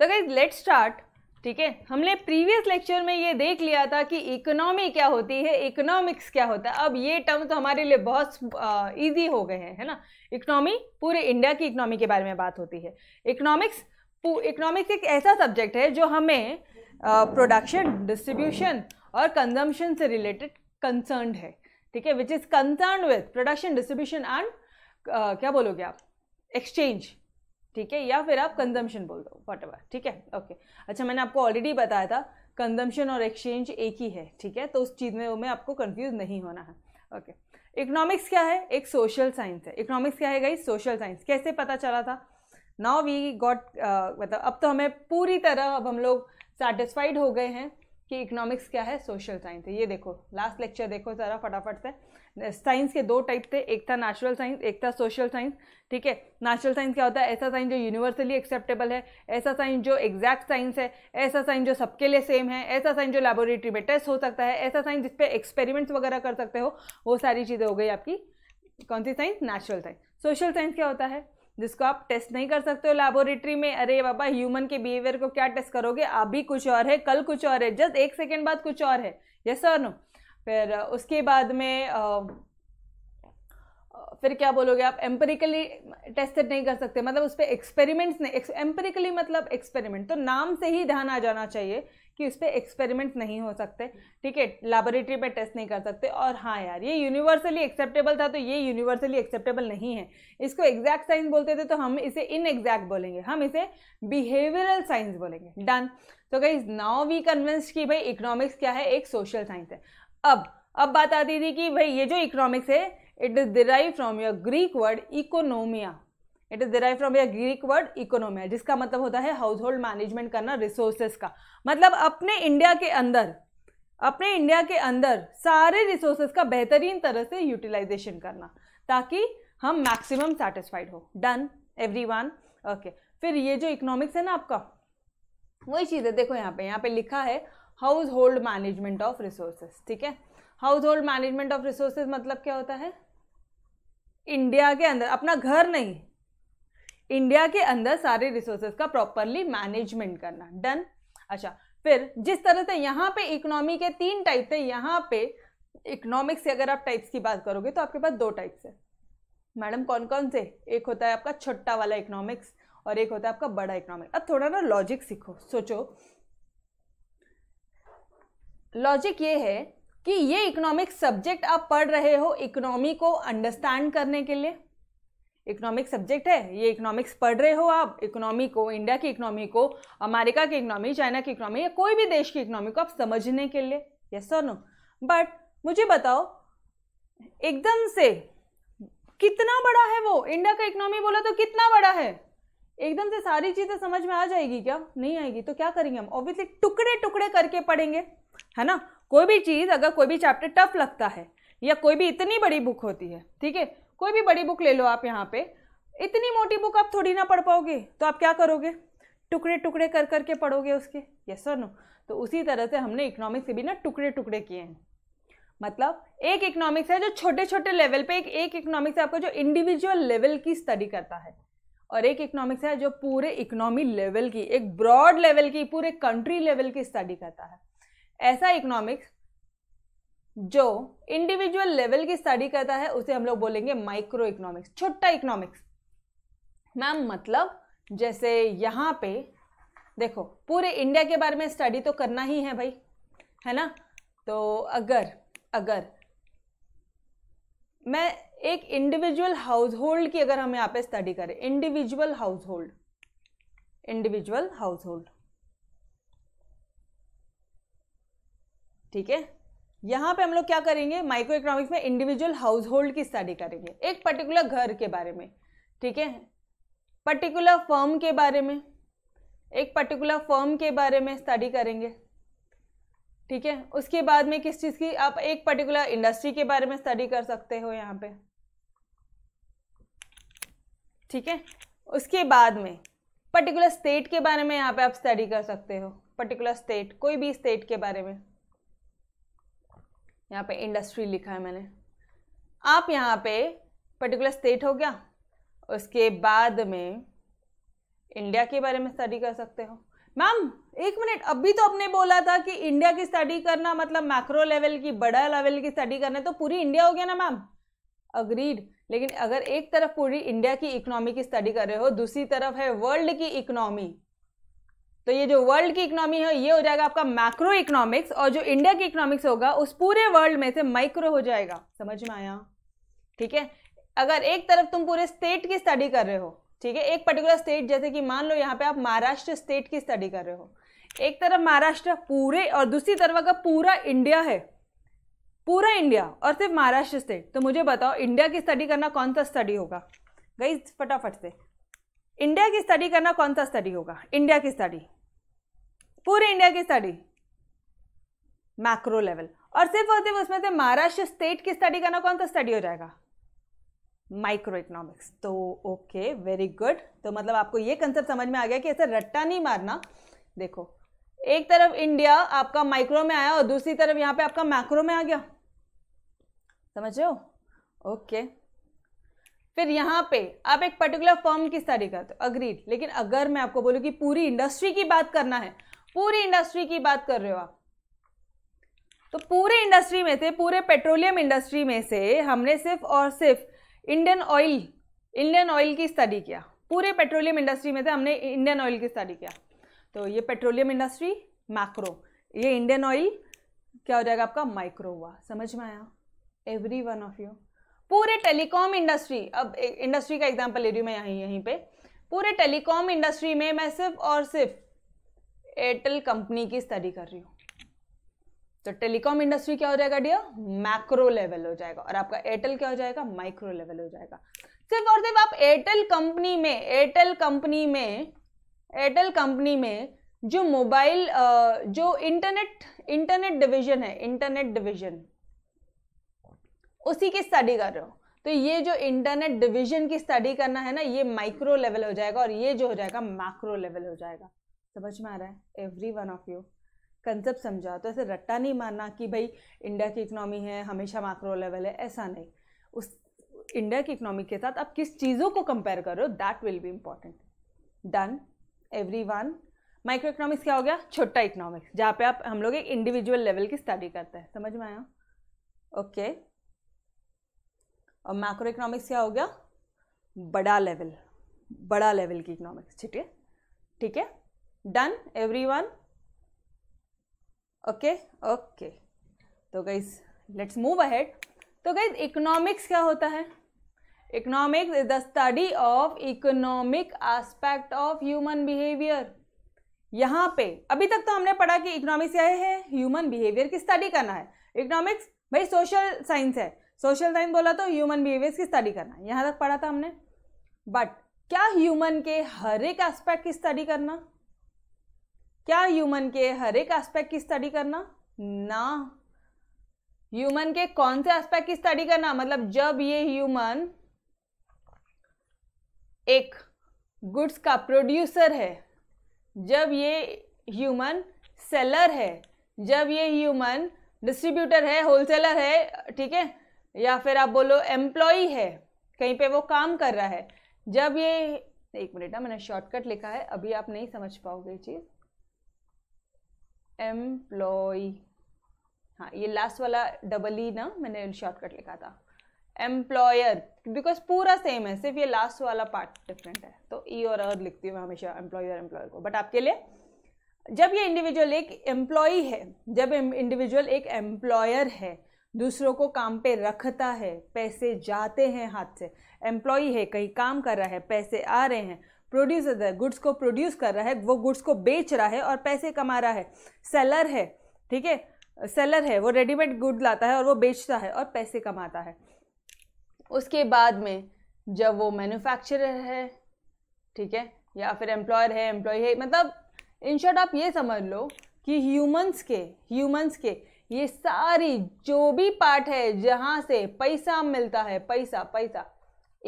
तो guys let start ठीक है हमने प्रीवियस लेक्चर में ये देख लिया था कि इकोनॉमी क्या होती है इकोनॉमिक्स क्या होता है अब ये टर्म तो हमारे लिए बहुत इजी हो गए हैं है ना इकोनॉमी पूरे इंडिया की इकोनॉमी के बारे में बात होती है इकोनॉमिक्स इकोनॉमिक्स एक ऐसा सब्जेक्ट है जो हमें प्रोडक्शन डिस्ट्रीब्यूशन और कंजम्पशन से रिलेटेड कंसर्न है ठीक है which is concern with production distribution and क्या बोलोगे आप एक्सचेंज ठीक है या फिर आप कंजम्पशन बोल दो एवर ठीक है ओके अच्छा मैंने आपको ऑलरेडी बताया था कंजम्पशन और एक्सचेंज एक ही है ठीक है तो उस चीज़ में हमें आपको कन्फ्यूज नहीं होना है ओके इकोनॉमिक्स क्या है एक सोशल साइंस है इकोनॉमिक्स क्या है गई सोशल साइंस कैसे पता चला था नाउ वी गॉट मतलब अब तो हमें पूरी तरह अब हम लोग सेटिस्फाइड हो गए हैं कि इकोनॉमिक्स क्या है सोशल साइंस है ये देखो लास्ट लेक्चर देखो ज़रा फटाफट से साइंस के दो टाइप थे एक था नेचुरल साइंस एक था सोशल साइंस ठीक है नेचुरल साइंस क्या होता है ऐसा साइंस जो यूनिवर्सली एक्सेप्टेबल है ऐसा साइंस जो एग्जैक्ट साइंस है ऐसा साइंस जो सबके लिए सेम है ऐसा साइंस जो लेबोरेटरी में टेस्ट हो सकता है ऐसा साइंस जिसपे एक्सपेरिमेंट्स वगैरह कर सकते हो वो सारी चीज़ें हो गई आपकी कौन सी science natural science social science क्या होता है जिसको आप टेस्ट नहीं कर सकते हो लेबोरेटरी में अरे बाबा ह्यूमन के बिहेवियर को क्या टेस्ट करोगे अभी कुछ और है कल कुछ और है जस्ट एक सेकेंड बाद कुछ और है यस और नो फिर उसके बाद में फिर क्या बोलोगे आप एम्पेरिकली टेस्टेड नहीं कर सकते मतलब उस पर एक्सपेरिमेंट्स नहीं एम्पेरिकली मतलब एक्सपेरिमेंट तो नाम से ही ध्यान आ जाना चाहिए कि उस पर एक्सपेरिमेंट नहीं हो सकते ठीक है लेबोरेटरी में टेस्ट नहीं कर सकते और हाँ यार ये यूनिवर्सली एक्सेप्टेबल था तो ये यूनिवर्सली एक्सेप्टेबल नहीं है इसको एग्जैक्ट साइंस बोलते थे तो हम इसे इन एग्जैक्ट बोलेंगे हम इसे बिहेवियरल साइंस बोलेंगे डन तो गई नाउ वी कन्विंस्ड कि भाई इकोनॉमिक्स क्या है एक सोशल साइंस है अब अब बात आती थी कि भाई ये जो इकोनॉमिक्स है it is derive from your Greek word oikonomia it is derive from या ग्रीक वर्ड इकोनॉमी जिसका मतलब होता है हाउस होल्ड मैनेजमेंट करना रिसोर्सेस का मतलब अपने इंडिया के अंदर अपने इंडिया के अंदर सारे रिसोर्सेज का बेहतरीन तरह से यूटिलाइजेशन करना ताकि हम मैक्सिमम सेटिस्फाइड हो डन एवरी वन ओके फिर ये जो इकोनॉमिक्स है ना आपका वही चीज़ है देखो यहाँ पे यहाँ पे लिखा है household management of resources ठीक है household management of resources मतलब क्या होता है इंडिया के अंदर अपना घर नहीं इंडिया के अंदर सारे रिसोर्सेज का प्रॉपरली मैनेजमेंट करना डन अच्छा फिर जिस तरह से यहाँ पे इकोनॉमी के तीन टाइप थे यहाँ पे इकोनॉमिक्स से अगर आप टाइप्स की बात करोगे तो आपके पास दो टाइप्स है मैडम कौन कौन से एक होता है आपका छोटा वाला इकोनॉमिक्स और एक होता है आपका बड़ा इकोनॉमिक अब थोड़ा ना लॉजिक सीखो सोचो लॉजिक ये है कि ये इकोनॉमिक्स सब्जेक्ट आप पढ़ रहे हो इकोनॉमी को अंडरस्टैंड करने के लिए इकोनॉमिक सब्जेक्ट है ये इकोनॉमिक्स पढ़ रहे हो आप इकोनॉमी को इंडिया की इकोनॉमी को अमेरिका की इकोनॉमी चाइना की इकोनॉमी या कोई भी देश की इकोनॉमी को आप समझने के लिए यस और नो बट मुझे बताओ एकदम से कितना बड़ा है वो इंडिया का इकोनॉमी बोला तो कितना बड़ा है एकदम से सारी चीज़ें समझ में आ जाएगी क्या नहीं आएगी तो क्या करेंगे हम ऑब्वियसली टुकड़े टुकड़े करके पढ़ेंगे है ना कोई भी चीज़ अगर कोई भी चैप्टर टफ लगता है या कोई भी इतनी बड़ी बुक होती है ठीक है कोई भी बड़ी बुक ले लो आप यहाँ पे इतनी मोटी बुक आप थोड़ी ना पढ़ पाओगे तो आप क्या करोगे टुकड़े टुकड़े कर करके पढ़ोगे उसके यस और नो तो उसी तरह से हमने इकोनॉमिक्स के भी ना टुकड़े टुकड़े किए हैं मतलब एक इकोनॉमिक्स है जो छोटे छोटे लेवल पे एक एक इकोनॉमिक्स है आपका जो इंडिविजुअल लेवल की स्टडी करता है और एक इकोनॉमिक्स है जो पूरे इकोनॉमी लेवल की एक ब्रॉड लेवल की पूरे कंट्री लेवल की स्टडी करता है ऐसा इकोनॉमिक्स जो इंडिविजुअल लेवल की स्टडी करता है उसे हम लोग बोलेंगे माइक्रो इकोनॉमिक्स छोटा इकोनॉमिक्स मैम मतलब जैसे यहां पे देखो पूरे इंडिया के बारे में स्टडी तो करना ही है भाई है ना तो अगर अगर मैं एक इंडिविजुअल हाउस होल्ड की अगर हम यहाँ पे स्टडी करें individual household individual household ठीक है यहाँ पे हम लोग क्या करेंगे माइक्रो इकोनॉमिक्स में इंडिविजुअल हाउस होल्ड की स्टडी करेंगे एक पर्टिकुलर घर के बारे में ठीक है पर्टिकुलर फर्म के बारे में एक पर्टिकुलर फर्म के बारे में स्टडी करेंगे ठीक है उसके बाद में किस चीज़ की आप एक पर्टिकुलर इंडस्ट्री के बारे में स्टडी कर सकते हो यहाँ पे ठीक है उसके बाद में पर्टिकुलर स्टेट के बारे में यहाँ पे आप स्टडी कर सकते हो पर्टिकुलर स्टेट कोई भी स्टेट के बारे में यहाँ पे इंडस्ट्री लिखा है मैंने आप यहाँ पे पर्टिकुलर स्टेट हो गया उसके बाद में इंडिया के बारे में स्टडी कर सकते हो मैम एक मिनट अभी तो आपने बोला था कि इंडिया की स्टडी करना मतलब मैक्रो लेवल की बड़ा लेवल की स्टडी करना तो पूरी इंडिया हो गया ना मैम अग्रीड लेकिन अगर एक तरफ पूरी इंडिया की इकोनॉमी की स्टडी कर रहे हो दूसरी तरफ है वर्ल्ड की इकोनॉमी तो ये जो वर्ल्ड की इकोनॉमी है ये हो जाएगा आपका मैक्रो इकोनॉमिक्स और जो इंडिया की इकोनॉमिक्स होगा उस पूरे वर्ल्ड में से माइक्रो हो जाएगा समझ में आया ठीक है अगर एक तरफ तुम पूरे स्टेट की स्टडी कर रहे हो ठीक है एक पर्टिकुलर स्टेट जैसे कि मान लो यहाँ पे आप महाराष्ट्र स्टेट की स्टडी कर रहे हो एक तरफ महाराष्ट्र पूरे और दूसरी तरफ अगर पूरा इंडिया है पूरा इंडिया और सिर्फ महाराष्ट्र स्टेट तो मुझे बताओ इंडिया की स्टडी करना कौन सा स्टडी होगा गई फटाफट से इंडिया की स्टडी करना कौन सा स्टडी होगा इंडिया की स्टडी पूरे इंडिया की स्टडी मैक्रो लेवल और सिर्फ और सिर्फ उसमें से महाराष्ट्र स्टेट की स्टडी करना कौन सा स्टडी हो जाएगा माइक्रो इकोनॉमिक्स तो ओके वेरी गुड तो मतलब आपको ये कंसेप्ट समझ में आ गया कि ऐसे रट्टा नहीं मारना देखो एक तरफ इंडिया आपका माइक्रो में आया और दूसरी तरफ यहाँ पे आपका मैक्रो में आ गया समझ रहे हो ओके फिर यहाँ पे आप एक पर्टिकुलर फर्म की स्टडी करते हो अग्रीड लेकिन अगर मैं आपको बोलूँ कि पूरी इंडस्ट्री की बात करना है पूरी इंडस्ट्री की बात कर रहे हो आप तो पूरे इंडस्ट्री में से पूरे पेट्रोलियम इंडस्ट्री में से हमने सिर्फ और सिर्फ इंडियन ऑयल इंडियन ऑयल की स्टडी किया पूरे पेट्रोलियम इंडस्ट्री में से हमने इंडियन ऑयल की स्टडी किया तो ये पेट्रोलियम इंडस्ट्री मैक्रो ये इंडियन ऑयल क्या हो जाएगा आपका माइक्रो हुआ समझ में आया एवरी वन ऑफ यू पूरे टेलीकॉम इंडस्ट्री अब इंडस्ट्री का एग्जाम्पल ले रही हूँ मैं यहीं यहीं पे पूरे टेलीकॉम इंडस्ट्री में मैं सिर्फ और सिर्फ एयरटेल कंपनी की स्टडी कर रही हूँ तो टेलीकॉम इंडस्ट्री क्या हो जाएगा डियर मैक्रो लेवल हो जाएगा और आपका एयरटेल क्या हो जाएगा माइक्रो लेवल हो जाएगा सिर्फ और सिर्फ आप एयरटेल कंपनी में एयरटेल कंपनी में एयरटेल कंपनी में जो मोबाइल जो इंटरनेट इंटरनेट डिवीजन है इंटरनेट डिवीजन उसी की स्टडी कर रहे हो तो ये जो इंटरनेट डिवीजन की स्टडी करना है ना ये माइक्रो लेवल हो जाएगा और ये जो हो जाएगा माइक्रो लेवल हो जाएगा समझ में आ रहा है every one of you concept समझा तो ऐसे रट्टा नहीं मानना कि भाई इंडिया की इकनॉमी है हमेशा माइक्रो लेवल है ऐसा नहीं उस इंडिया की इकनॉमी के साथ आप किस चीज़ों को कंपेयर करो that will be important done every everyone microeconomics क्या हो गया छोटा इकोनॉमिक्स जहाँ पे आप हम लोग एक इंडिविजुअल लेवल की स्टडी करते हैं समझ में आया ओके okay. और मैक्रो इकोनॉमिक्स क्या हो गया बड़ा लेवल बड़ा लेवल की इकोनॉमिक्स ठीक है ठीक है done every one okay okay तो गाइज लेट्स मूव अहेड तो गाइज इकोनॉमिक्स क्या होता है economics is the study of economic aspect of human behaviour यहाँ पे अभी तक तो हमने पढ़ा कि इकोनॉमिक्स क्या है ह्यूमन बिहेवियर की स्टडी करना है इकोनॉमिक्स भाई सोशल साइंस है सोशल साइंस बोला तो ह्यूमन बिहेवियर्स की स्टडी करना यहाँ तक पढ़ा था हमने बट क्या ह्यूमन के हर एक एस्पेक्ट की स्टडी करना क्या ह्यूमन के हर एक एस्पेक्ट की स्टडी करना ना ह्यूमन के कौन से एस्पेक्ट की स्टडी करना मतलब जब ये ह्यूमन एक गुड्स का प्रोड्यूसर है जब ये ह्यूमन सेलर है जब ये ह्यूमन डिस्ट्रीब्यूटर है होलसेलर है ठीक है या फिर आप बोलो एम्प्लॉय है कहीं पे वो काम कर रहा है जब ये एक मिनट ना मैंने शॉर्टकट लिखा है अभी आप नहीं समझ पाओगे चीज़ एम्प्लॉय हाँ ये लास्ट वाला डबल ई e ना मैंने शॉर्टकट लिखा था एम्प्लॉयर बिकॉज पूरा सेम है सिर्फ ये लास्ट वाला पार्ट डिफरेंट है तो ई e और अर लिखती हूँ मैं हमेशा एम्प्लॉयर एम्प्लॉय को बट आपके लिए जब ये इंडिविजुअल एक एम्प्लॉय है जब इंडिविजुअल एक एम्प्लॉयर है दूसरों को काम पे रखता है पैसे जाते हैं हाथ से एम्प्लॉई है कहीं काम कर रहा है पैसे आ रहे हैं प्रोड्यूसर है गुड्स को प्रोड्यूस कर रहा है वो गुड्स को बेच रहा है और पैसे कमा रहा है सेलर है ठीक है सेलर है वो रेडीमेड गुड लाता है और वो बेचता है और पैसे कमाता है उसके बाद में जब वो मैन्युफैक्चरर है ठीक है या फिर एम्प्लॉयर है एम्प्लॉय है मतलब इन शॉर्ट आप ये समझ लो कि ह्यूमंस के ह्यूमंस के ये सारी जो भी पार्ट है जहां से पैसा मिलता है पैसा पैसा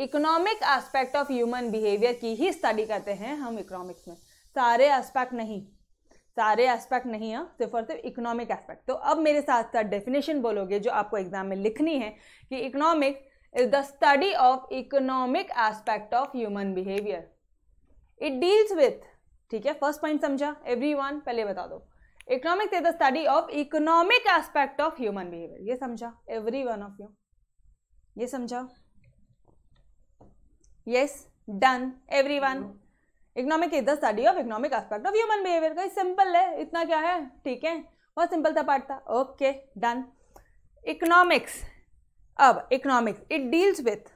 economic aspect of human behaviour की ही स्टडी करते हैं हम इकोनॉमिक्स में सारे एस्पेक्ट नहीं सारे एस्पेक्ट नहीं है सिर्फ और सिर्फ इकोनॉमिक एस्पेक्ट तो अब मेरे साथ साथ डेफिनेशन बोलोगे जो आपको एग्जाम में लिखनी है कि economic is the study of economic aspect of human behaviour it deals with ठीक है फर्स्ट पॉइंट समझा एवरी वन पहले बता दो economic is the study of economic aspect of human behaviour ये समझा एवरी वन ऑफ यू ये समझा yes done every everyone economic is the study of economic aspect of human behaviour का simple है इतना क्या है ठीक है बहुत सिंपल था पार्ट था ओके डन इकोनॉमिक्स अब इकोनॉमिक्स इट डील्स विथ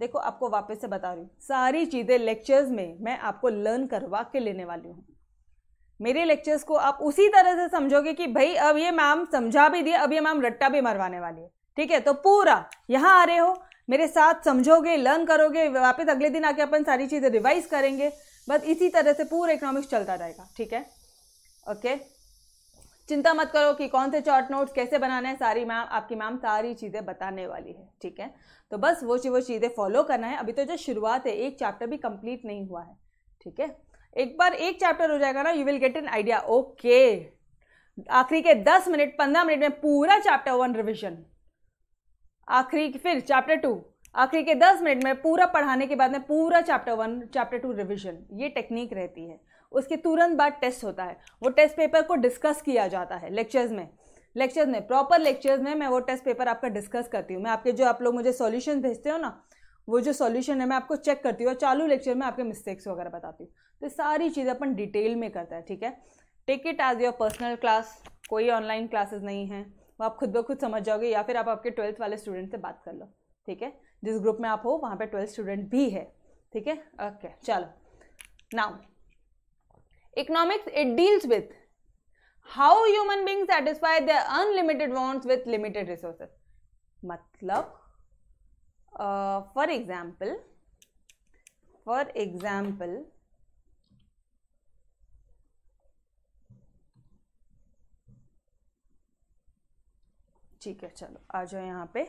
देखो आपको वापस से बता रही हूँ सारी चीज़ें लेक्चर्स में मैं आपको लर्न करवा के लेने वाली हूँ मेरे लेक्चर्स को आप उसी तरह से समझोगे कि भाई अब ये मैम समझा भी दिया अब ये मैम रट्टा भी मरवाने वाली है ठीक है तो पूरा यहाँ आ रहे हो मेरे साथ समझोगे लर्न करोगे वापस अगले दिन आके अपन सारी चीज़ें रिवाइज करेंगे बस इसी तरह से पूरा इकोनॉमिक्स चलता रहेगा ठीक है ओके चिंता मत करो कि कौन से चार्ट नोट्स कैसे बनाना है सारी मैम आपकी मैम सारी चीज़ें बताने वाली है ठीक है तो बस वो वो चीज़ें फॉलो करना है अभी तो जो शुरुआत है एक चैप्टर भी कंप्लीट नहीं हुआ है ठीक है एक बार एक चैप्टर हो जाएगा ना you will get an idea okay आखिरी के दस मिनट पंद्रह मिनट में पूरा चैप्टर वन रिविजन आखिरी फिर चैप्टर टू आखिरी के दस मिनट में पूरा पढ़ाने के बाद में पूरा chapter one chapter two revision ये टेक्निक रहती है उसके तुरंत बाद टेस्ट होता है वो टेस्ट पेपर को डिस्कस किया जाता है लेक्चर्स में लेक्चर्स में प्रॉपर लेक्चर्स में मैं वो टेस्ट पेपर आपका डिस्कस करती हूँ मैं आपके जो आप लोग मुझे सॉल्यूशन भेजते हो ना वो जो सॉल्यूशन है मैं आपको चेक करती हूँ और चालू लेक्चर में आपके मिस्टेक्स वगैरह बताती हूँ तो सारी चीजें अपन डिटेल में करता है ठीक है take it as your personal class कोई ऑनलाइन क्लासेस नहीं है वो आप खुद ब खुद समझ जाओगे या फिर आप आपके ट्वेल्थ वाले स्टूडेंट से बात कर लो ठीक है जिस ग्रुप में आप हो वहाँ पे ट्वेल्थ स्टूडेंट भी है ठीक है ओके चलो now economics it deals with how human being satisfy the unlimited wants with limited resources मतलब फॉर एग्जाम्पल फॉर एग्जाम्पल ठीक है चलो आ जाओ यहां पे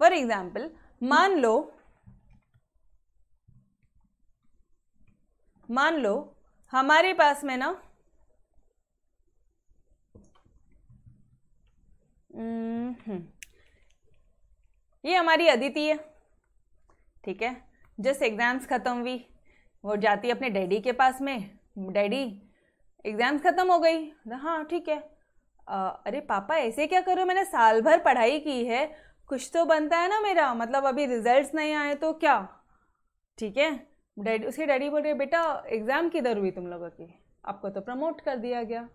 फॉर एग्जाम्पल मान लो मान लो हमारे पास में ना हम्म, हम्म ये हमारी अदिति है ठीक है जस्ट एग्ज़ाम्स ख़त्म हुई वो जाती अपने डैडी के पास में डैडी एग्ज़ाम्स ख़त्म हो गई हाँ ठीक है आ, अरे पापा ऐसे क्या करो मैंने साल भर पढ़ाई की है कुछ तो बनता है ना मेरा मतलब अभी रिजल्ट्स नहीं आए तो क्या ठीक है डैडी उसके डैडी बोल रहे बेटा एग्ज़ाम किधर हुई तुम लोगों की आपको तो प्रमोट कर दिया गया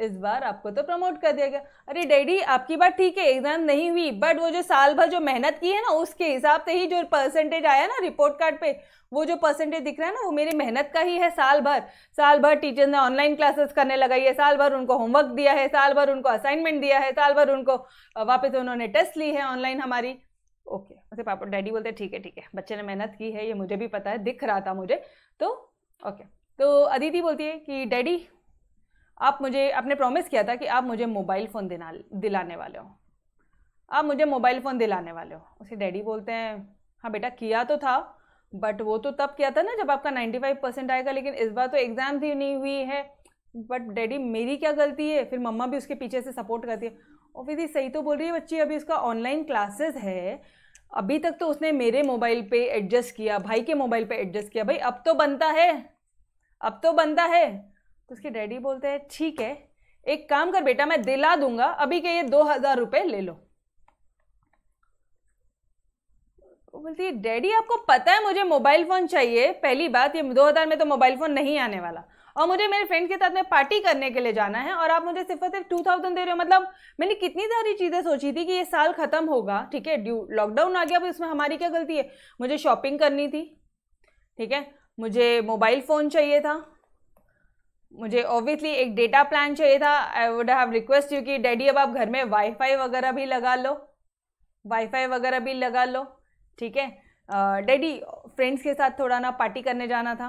इस बार आपको तो प्रमोट कर दिया गया अरे डैडी आपकी बात ठीक है एग्जाम नहीं हुई बट वो जो साल भर जो मेहनत की है ना उसके हिसाब से ही जो परसेंटेज आया ना रिपोर्ट कार्ड पे वो जो परसेंटेज दिख रहा है ना वो मेरी मेहनत का ही है साल भर साल भर टीचर ने ऑनलाइन क्लासेस करने लगाई है साल भर उनको होमवर्क दिया है साल भर उनको असाइनमेंट दिया है साल भर उनको वापस उन्होंने टेस्ट ली है ऑनलाइन हमारी ओके उसे पापा डैडी बोलते ठीक है ठीक है बच्चे ने मेहनत की है ये मुझे भी पता है दिख रहा था मुझे तो ओके तो अदिति बोलती है कि डैडी आप मुझे आपने प्रॉमिस किया था कि आप मुझे मोबाइल फ़ोन दिला दिलाने वाले हो आप मुझे मोबाइल फ़ोन दिलाने वाले हो उसे डैडी बोलते हैं हाँ बेटा किया तो था बट वो तो तब किया था ना जब आपका नाइन्टी फाइव परसेंट आएगा लेकिन इस बार तो एग्ज़ाम भी नहीं हुई है बट डैडी मेरी क्या गलती है फिर मम्मा भी उसके पीछे से सपोर्ट करती है और फिर सही तो बोल रही है बच्ची अभी उसका ऑनलाइन क्लासेस है अभी तक तो उसने मेरे मोबाइल पे एडजस्ट किया भाई के मोबाइल पे एडजस्ट किया भाई अब तो बनता है अब तो बनता है तो उसके डैडी बोलते हैं ठीक है एक काम कर बेटा मैं दिला दूंगा अभी के ये दो हजार रुपये ले लो वो बोलती है डैडी आपको पता है मुझे मोबाइल फ़ोन चाहिए पहली बात ये दो हज़ार में तो मोबाइल फ़ोन नहीं आने वाला और मुझे मेरे फ्रेंड के साथ में पार्टी करने के लिए जाना है और आप मुझे सिर्फ और सिर्फ टू थाउजेंड दे रहे हो मतलब मैंने कितनी सारी चीज़ें सोची थी कि ये साल ख़त्म होगा ठीक है ड्यू लॉकडाउन आ गया अब इसमें हमारी क्या गलती है मुझे शॉपिंग करनी थी ठीक है मुझे मोबाइल फ़ोन चाहिए था मुझे ऑब्वियसली एक डेटा प्लान चाहिए था I would have request you कि डैडी अब आप घर में वाईफाई वगैरह भी लगा लो वाईफाई वगैरह भी लगा लो ठीक है डैडी फ्रेंड्स के साथ थोड़ा ना पार्टी करने जाना था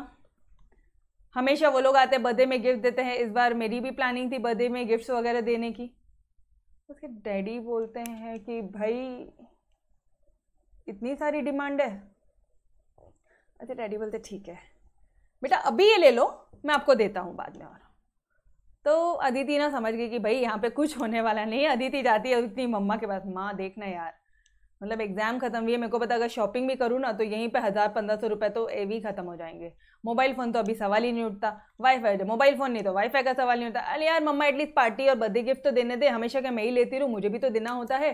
हमेशा वो लोग आते हैं बर्थडे में गिफ्ट देते हैं इस बार मेरी भी प्लानिंग थी बर्थडे में गिफ्ट्स वगैरह देने की उसके डैडी बोलते हैं कि भाई इतनी सारी डिमांड है अच्छा डैडी बोलते ठीक है बेटा अभी ये ले लो मैं आपको देता हूँ बाद में और तो अदिति ना समझ गई कि भाई यहाँ पे कुछ होने वाला नहीं है अदिति जाती है अपनी मम्मा के पास माँ देखना यार मतलब एग्ज़ाम खत्म हुई है मेरे को पता अगर शॉपिंग भी करूँ ना तो यहीं पे हज़ार पंद्रह सौ रुपये तो ए भी खत्म हो जाएंगे मोबाइल फ़ोन तो अभी सवाल ही नहीं उठता वाईफाई मोबाइल फ़ोन नहीं तो वाईफाई का सवाल नहीं उठता अरे यार मम्मा एटलीस्ट पार्टी और बर्थडे गिफ्ट तो देने दे हमेशा क्या मैं ही लेती रहूँ मुझे भी तो देना होता है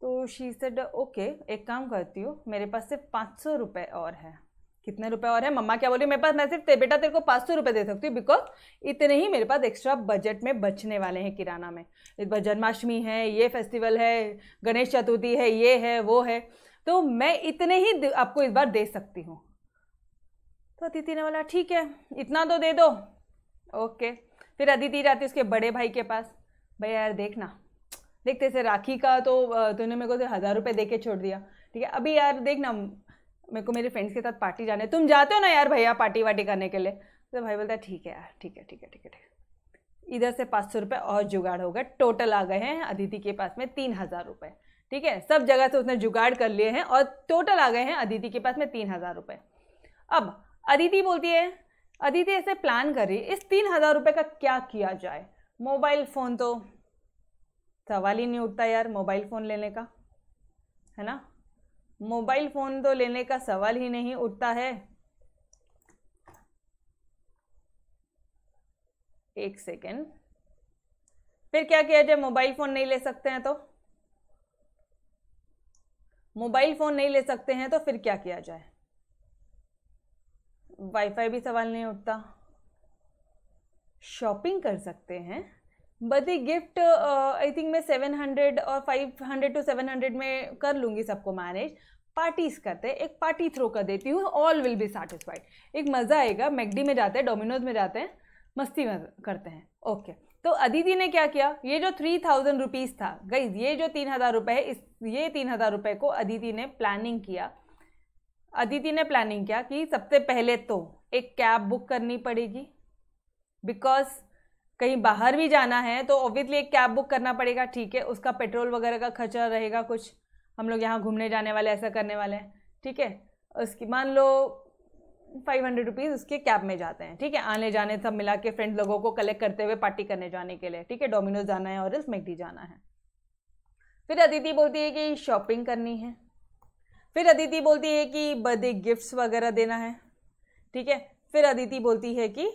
तो शी सेड ओके एक काम करती हूँ मेरे पास सिर्फ पाँच सौ रुपये और है कितने रुपए और है मम्मा क्या बोली मेरे पास मैं सिर्फ ते, बेटा तेरे को पाँच सौ रुपये दे सकती हूँ बिकॉज इतने ही मेरे पास एक्स्ट्रा बजट में बचने वाले हैं किराना में इस बार जन्माष्टमी है ये फेस्टिवल है गणेश चतुर्थी है ये है वो है तो मैं इतने ही आपको इस बार दे सकती हूँ तो अतिथि ने बोला ठीक है इतना तो दे दो ओके फिर अदिति जाती उसके बड़े भाई के पास भैया यार देखना देखते से राखी का तो तूने मेरे को तो हज़ार रुपये दे के छोड़ दिया ठीक है अभी यार देखना मेरे को मेरे फ्रेंड्स के साथ पार्टी जाने तुम जाते हो ना यार भैया पार्टी वार्टी करने के लिए तो भाई बोलता है ठीक है यार ठीक है ठीक है ठीक है ठीक है इधर से पाँच सौ रुपये और जुगाड़ हो गए टोटल आ गए हैं अदिति के पास में तीन हज़ार रुपये ठीक है सब जगह से उसने जुगाड़ कर लिए हैं और टोटल आ गए हैं अदिति के पास में तीन हज़ार रुपये अब अदिति बोलती है अदिति ऐसे प्लान कर रही इस तीन हज़ार रुपये का क्या किया जाए मोबाइल फ़ोन तो सवाल ही नहीं उठता यार मोबाइल फ़ोन लेने का है ना मोबाइल फ़ोन तो लेने का सवाल ही नहीं उठता है एक सेकेंड फिर क्या किया जाए मोबाइल फ़ोन नहीं ले सकते हैं तो मोबाइल फ़ोन नहीं ले सकते हैं तो फिर क्या किया जाए वाईफाई भी सवाल नहीं उठता शॉपिंग कर सकते हैं बदी गिफ्ट आई थिंक मैं सेवन हंड्रेड और five hundred to seven hundred में कर लूँगी सबको मैनेज पार्टीज करते हैं एक पार्टी थ्रो कर देती हूँ ऑल विल बी सेटिस्फाइड एक मज़ा आएगा मैगडी में जाते हैं डोमिनोज में जाते हैं मस्ती करते हैं ओके okay. तो अदिति ने क्या किया ये जो थ्री थाउजेंड रुपीज़ था गई ये जो तीन हज़ार रुपये है इस ये तीन हज़ार रुपये को अदिति ने प्लानिंग किया अदिति ने प्लानिंग किया कि सबसे पहले तो एक कैब बुक करनी पड़ेगी बिकॉज कहीं बाहर भी जाना है तो ऑब्वियसली एक कैब बुक करना पड़ेगा ठीक है उसका पेट्रोल वगैरह का खर्चा रहेगा कुछ हम लोग यहाँ घूमने जाने वाले ऐसा करने वाले हैं ठीक है उसकी मान लो फाइव हंड्रेड रुपीज़ उसके कैब में जाते हैं ठीक है आने जाने सब मिला के फ्रेंड लोगों को कलेक्ट करते हुए पार्टी करने जाने के लिए ठीक है डोमिनोज जाना है और इस मैगडी जाना है फिर अदिति बोलती है कि शॉपिंग करनी है फिर अदिति बोलती है कि बर्थडे गिफ्ट्स वगैरह देना है ठीक है फिर अदिति बोलती है कि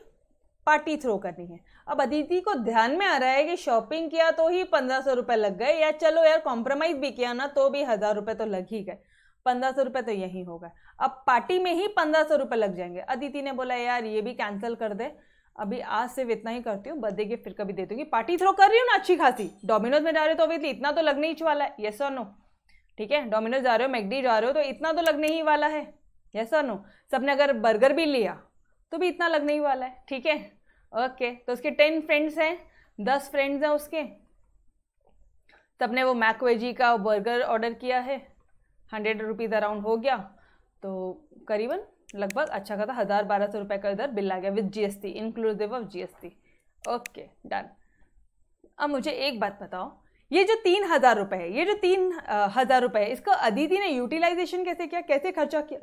पार्टी थ्रो करनी है अब अदिति को ध्यान में आ रहा है कि शॉपिंग किया तो ही पंद्रह सौ रुपये लग गए या चलो यार कॉम्प्रोमाइज़ भी किया ना तो भी हज़ार रुपये तो लग ही गए पंद्रह सौ रुपये तो यही होगा अब पार्टी में ही पंद्रह सौ रुपये लग जाएंगे अदिति ने बोला यार ये भी कैंसिल कर दे अभी आज सिर्फ इतना ही करती हूँ बर्थडे गिफ्ट फिर कभी दे दूंगी पार्टी थ्रो कर रही हूँ ना अच्छी खासी डोमिनोज में जा रहे हो तो अभी इतना तो लगने ही वाला है येस और नो ठीक है डोमिनोज जा रहे हो मैगडी जा रहे हो तो इतना तो लगने ही वाला है यस और नो सबने अगर बर्गर भी लिया तो भी इतना लगने ही वाला है ठीक है ओके तो उसके टेन फ्रेंड्स हैं दस फ्रेंड्स हैं उसके तब ने वो मैकवेजी का बर्गर ऑर्डर किया है हंड्रेड रुपीज़ अराउंड हो गया तो करीबन लगभग अच्छा खासा हज़ार बारह सौ रुपये का इधर बिल आ गया with GST inclusive of GST okay done अब मुझे एक बात बताओ ये जो तीन हज़ार रुपये है ये जो तीन हज़ार रुपये है इसका अदिति ने यूटिलाइजेशन कैसे किया कैसे खर्चा किया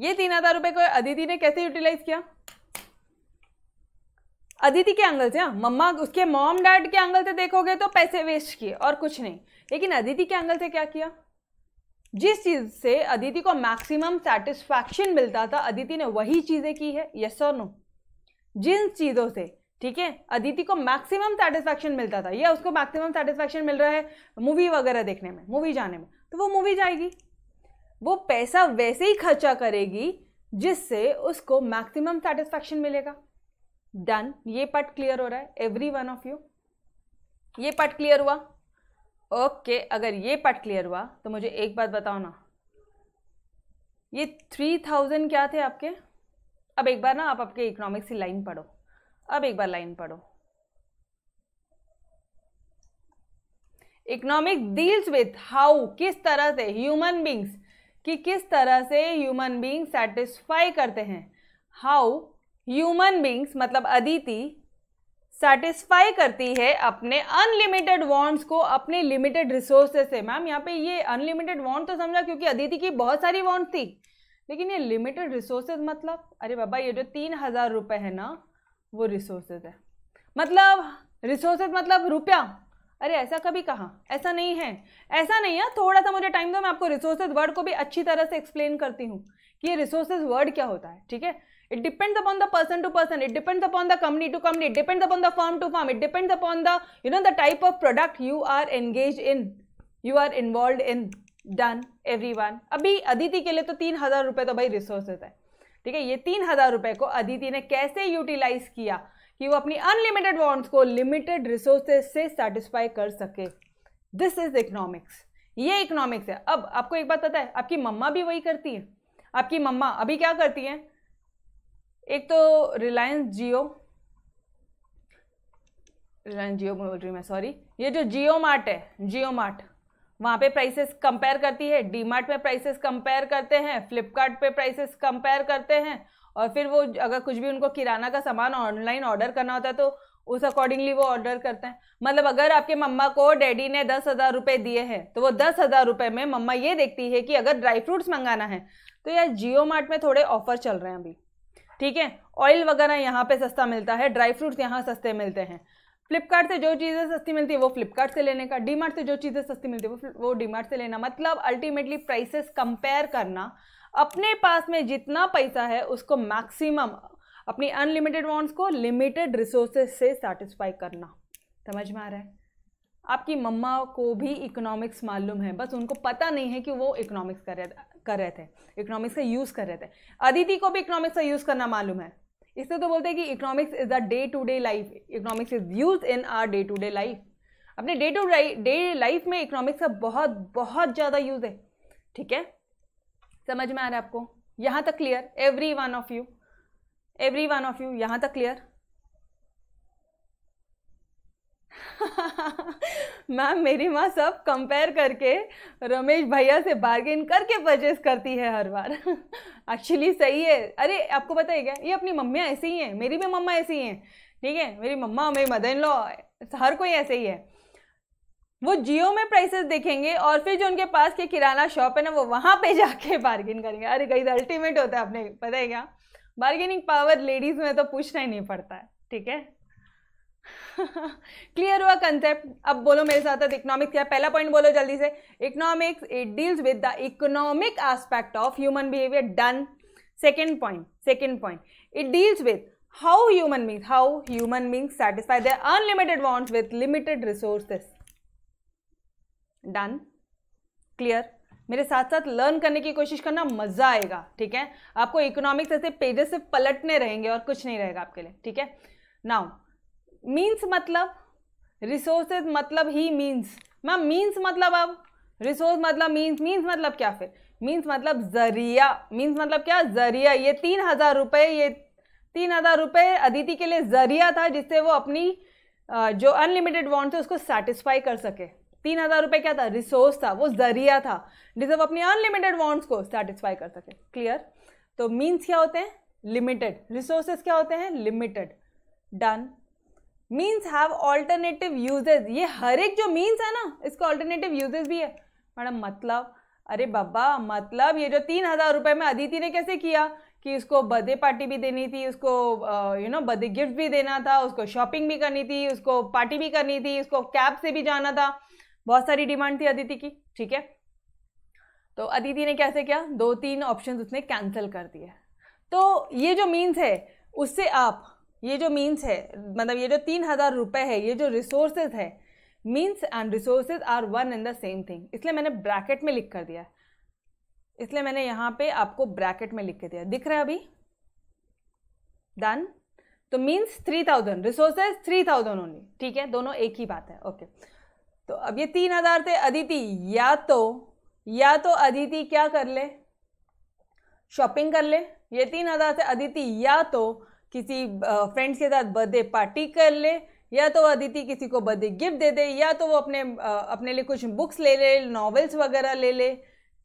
ये तीन हजार रुपए को अदिति ने कैसे यूटिलाइज किया अदिति के एंगल से हाँ मम्मा उसके मॉम डैड के एंगल से देखोगे तो पैसे वेस्ट किए और कुछ नहीं लेकिन अदिति के एंगल से क्या किया जिस चीज़ से अदिति को मैक्सिमम सेटिस्फैक्शन मिलता था अदिति ने वही चीज़ें की है यस और नो जिन चीज़ों से ठीक है अदिति को मैक्सिमम सेटिस्फैक्शन मिलता था या उसको मैक्सिमम सेटिस्फैक्शन मिल रहा है मूवी वगैरह देखने में मूवी जाने में तो वो मूवी जाएगी वो पैसा वैसे ही खर्चा करेगी जिससे उसको मैक्सिमम सेटिस्फैक्शन मिलेगा डन ये पार्ट क्लियर हो रहा है एवरी वन ऑफ यू ये पार्ट क्लियर हुआ ओके okay, अगर ये पार्ट क्लियर हुआ तो मुझे एक बात बताओ ना ये थ्री थाउजेंड क्या थे आपके अब एक बार ना आप आपके इकोनॉमिक्स की लाइन पढ़ो अब एक बार लाइन पढ़ो इकोनॉमिक डील्स विथ हाउ किस तरह से ह्यूमन बींग्स कि किस तरह से ह्यूमन बींग सेटिस्फाई करते हैं हाउ ह्यूमन बींग्स मतलब अदिति सेटिस्फाई करती है अपने अनलिमिटेड वॉन्ट्स को अपने लिमिटेड रिसोर्सेस से मैम यहाँ पे ये अनलिमिटेड वॉन्ट तो समझा क्योंकि अदिति की बहुत सारी वॉन्ट थी लेकिन ये लिमिटेड रिसोर्सेज मतलब अरे बाबा ये जो तीन हज़ार रुपये है ना वो रिसोर्सेज है मतलब रिसोर्सेज मतलब रुपया अरे ऐसा कभी कहा ऐसा नहीं है ऐसा नहीं है थोड़ा सा मुझे टाइम दो मैं आपको रिसोर्सेज वर्ड को भी अच्छी तरह से एक्सप्लेन करती हूँ कि ये रिसोर्सेज वर्ड क्या होता है ठीक है it depends upon the person to person it depends upon the company to company it depends upon the form to form it depends upon the you know the type of product you are engage in you are involve in done every one अभी अदिति के लिए तो तीन हज़ार रुपये तो भाई resources है ठीक है ये तीन हज़ार रुपये को अदिति ने कैसे यूटिलाइज किया कि वो अपनी अनलिमिटेड वॉन्ट्स को लिमिटेड रिसोर्सेस से सेटिस्फाई कर सके दिस इज इकोनॉमिक्स ये इकोनॉमिक्स है अब आपको एक बात पता है आपकी मम्मा भी वही करती है आपकी मम्मा अभी क्या करती हैं एक तो रिलायंस जियो रिलायंस जियो बोल रही मैं सॉरी ये जो जियो मार्ट है जियो मार्ट वहाँ पे प्राइसेस कंपेयर करती है डी मार्ट में प्राइसेस कंपेयर करते हैं फ्लिपकार्ट प्राइसेस कंपेयर करते हैं और फिर वो अगर कुछ भी उनको किराना का सामान ऑनलाइन ऑर्डर करना होता है तो उस अकॉर्डिंगली वो ऑर्डर करते हैं मतलब अगर आपके मम्मा को डैडी ने दस हज़ार रुपये दिए हैं तो वो दस हज़ार रुपये में मम्मा ये देखती है कि अगर ड्राई फ्रूट्स मंगाना है तो यार जियो मार्ट में थोड़े ऑफर चल रहे हैं अभी ठीक है ऑयल वगैरह यहाँ पे सस्ता मिलता है ड्राई फ्रूट्स यहाँ सस्ते मिलते हैं फ्लिपकार्ट से जो चीज़ें सस्ती मिलती है वो फ्लिपकार्ट से लेने का डी मार्ट से जो चीज़ें सस्ती मिलती है वो वो डी मार्ट से लेना मतलब अल्टीमेटली प्राइसेस कंपेयर करना अपने पास में जितना पैसा है उसको मैक्सिमम अपनी अनलिमिटेड वॉन्ट्स को लिमिटेड रिसोर्सेज से सेटिस्फाई करना समझ में आ रहा है आपकी मम्मा को भी इकोनॉमिक्स मालूम है बस उनको पता नहीं है कि वो इकोनॉमिक्स कर रहे कर रहे थे इकोनॉमिक्स का यूज़ कर रहे थे अदिति को भी इकोनॉमिक्स का यूज़ करना मालूम है इससे तो बोलते हैं कि economics is the day to day life economics is use in our day to day life अपने डे टू डे लाइफ में इकोनॉमिक्स का बहुत बहुत ज़्यादा यूज़ है ठीक है समझ में आ रहा है आपको यहाँ तक clear every one of you every one of you यहाँ तक क्लियर मैम मेरी माँ सब कंपेयर करके रमेश भैया से बार्गेन करके परचेज करती है हर बार एक्चुअली सही है अरे आपको पता है क्या ये अपनी मम्मियाँ ऐसे ही हैं मेरी भी मम्मा ऐसी ही हैं ठीक है मेरी मम्मा मेरी मदर इन लॉ हर कोई ऐसे ही है वो जियो में प्राइसेस देखेंगे और फिर जो उनके पास के किराना शॉप है ना वो वहाँ पे जाके बार्गेन करेंगे अरे कहीं अल्टीमेट तो होता है आपने पता है क्या बार्गेनिंग पावर लेडीज़ में तो पूछना ही नहीं पड़ता है ठीक है क्लियर हुआ कंसेप्ट अब बोलो मेरे साथ इकोनॉमिक्स क्या पहला पॉइंट बोलो जल्दी से economics it deals with the economic aspect of human behaviour done second point second point it deals with how human beings how human beings satisfy the unlimited wants with limited resources done clear मेरे साथ साथ learn करने की कोशिश करना मज़ा आएगा ठीक है आपको इकोनॉमिक्स ऐसे पेजेस से पलटने रहेंगे और कुछ नहीं रहेगा आपके लिए ठीक है नाउ मीन्स मतलब रिसोर्सेज मतलब ही मीन्स मैम मीन्स मतलब अब रिसोर्स मतलब मीन्स मीन्स मतलब क्या फिर मीन्स मतलब जरिया मीन्स मतलब क्या जरिया ये तीन हज़ार रुपये ये तीन हज़ार रुपये अदिति के लिए जरिया था जिससे वो अपनी जो अनलिमिटेड वॉन्ट थे उसको सेटिस्फाई कर सके तीन हजार रुपये क्या था रिसोर्स था वो जरिया था डिजर्व वो अपनी अनलिमिटेड वॉन्ट्स को सेटिस्फाई कर सके क्लियर तो मीन्स क्या होते हैं लिमिटेड रिसोर्सेस क्या होते हैं limited done means have alternative uses ये हर एक जो मीन्स है ना इसको ऑल्टरनेटिव यूजेज भी है मैडम मतलब अरे बाबा मतलब ये जो तीन हज़ार रुपये में अदिति ने कैसे किया कि उसको बर्थडे पार्टी भी देनी थी उसको यू नो बर्थडे गिफ्ट भी देना था उसको शॉपिंग भी करनी थी उसको पार्टी भी करनी थी उसको कैब से भी जाना था बहुत सारी डिमांड थी अदिति की ठीक है तो अदिति ने कैसे किया दो तीन ऑप्शन उसने कैंसिल कर दिए तो ये जो मीन्स है उससे आप ये जो मीन्स है मतलब ये जो तीन हज़ार रुपये है ये जो रिसोर्सेज है means and resources are one and the same thing इसलिए मैंने ब्रैकेट में लिख कर दिया है इसलिए मैंने यहाँ पे आपको ब्रैकेट में लिख के दिया दिख रहा है अभी डन तो means three thousand resources three thousand only ठीक है दोनों एक ही बात है ओके okay. तो अब ये तीन आधार थे अदिति या तो या तो अदिति क्या कर ले शॉपिंग कर ले ये तीन आधार थे अदिति या तो किसी फ्रेंड्स के साथ बर्थडे पार्टी कर ले या तो अदिति किसी को बर्थडे गिफ्ट दे दे या तो वो अपने अपने लिए कुछ बुक्स ले ले नॉवेल्स वगैरह ले ले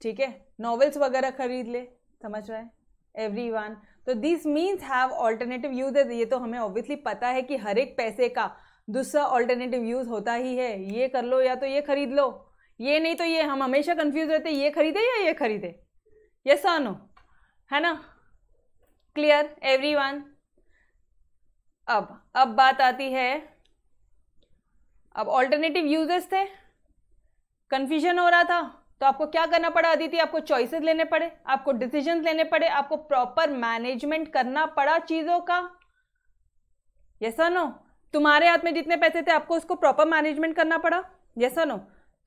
ठीक है नॉवेल्स वगैरह खरीद ले समझ रहे हैं एवरी वन तो this means have alternative uses ये तो हमें ऑब्वियसली पता है कि हर एक पैसे का दूसरा ऑल्टरनेटिव यूज़ होता ही है ये कर लो या तो ये खरीद लो ये नहीं तो ये हम हमेशा कंफ्यूज रहते ये खरीदे या ये खरीदे ये सानो है ना क्लियर एवरी वन अब अब बात आती है अब ऑल्टरनेटिव यूजेस थे कन्फ्यूजन हो रहा था तो आपको क्या करना पड़ा अदिति आपको चॉइसेस लेने पड़े आपको डिसीजन लेने पड़े आपको प्रॉपर मैनेजमेंट करना पड़ा चीज़ों का यस नो तुम्हारे हाथ में जितने पैसे थे आपको उसको प्रॉपर मैनेजमेंट करना पड़ा जैसा नो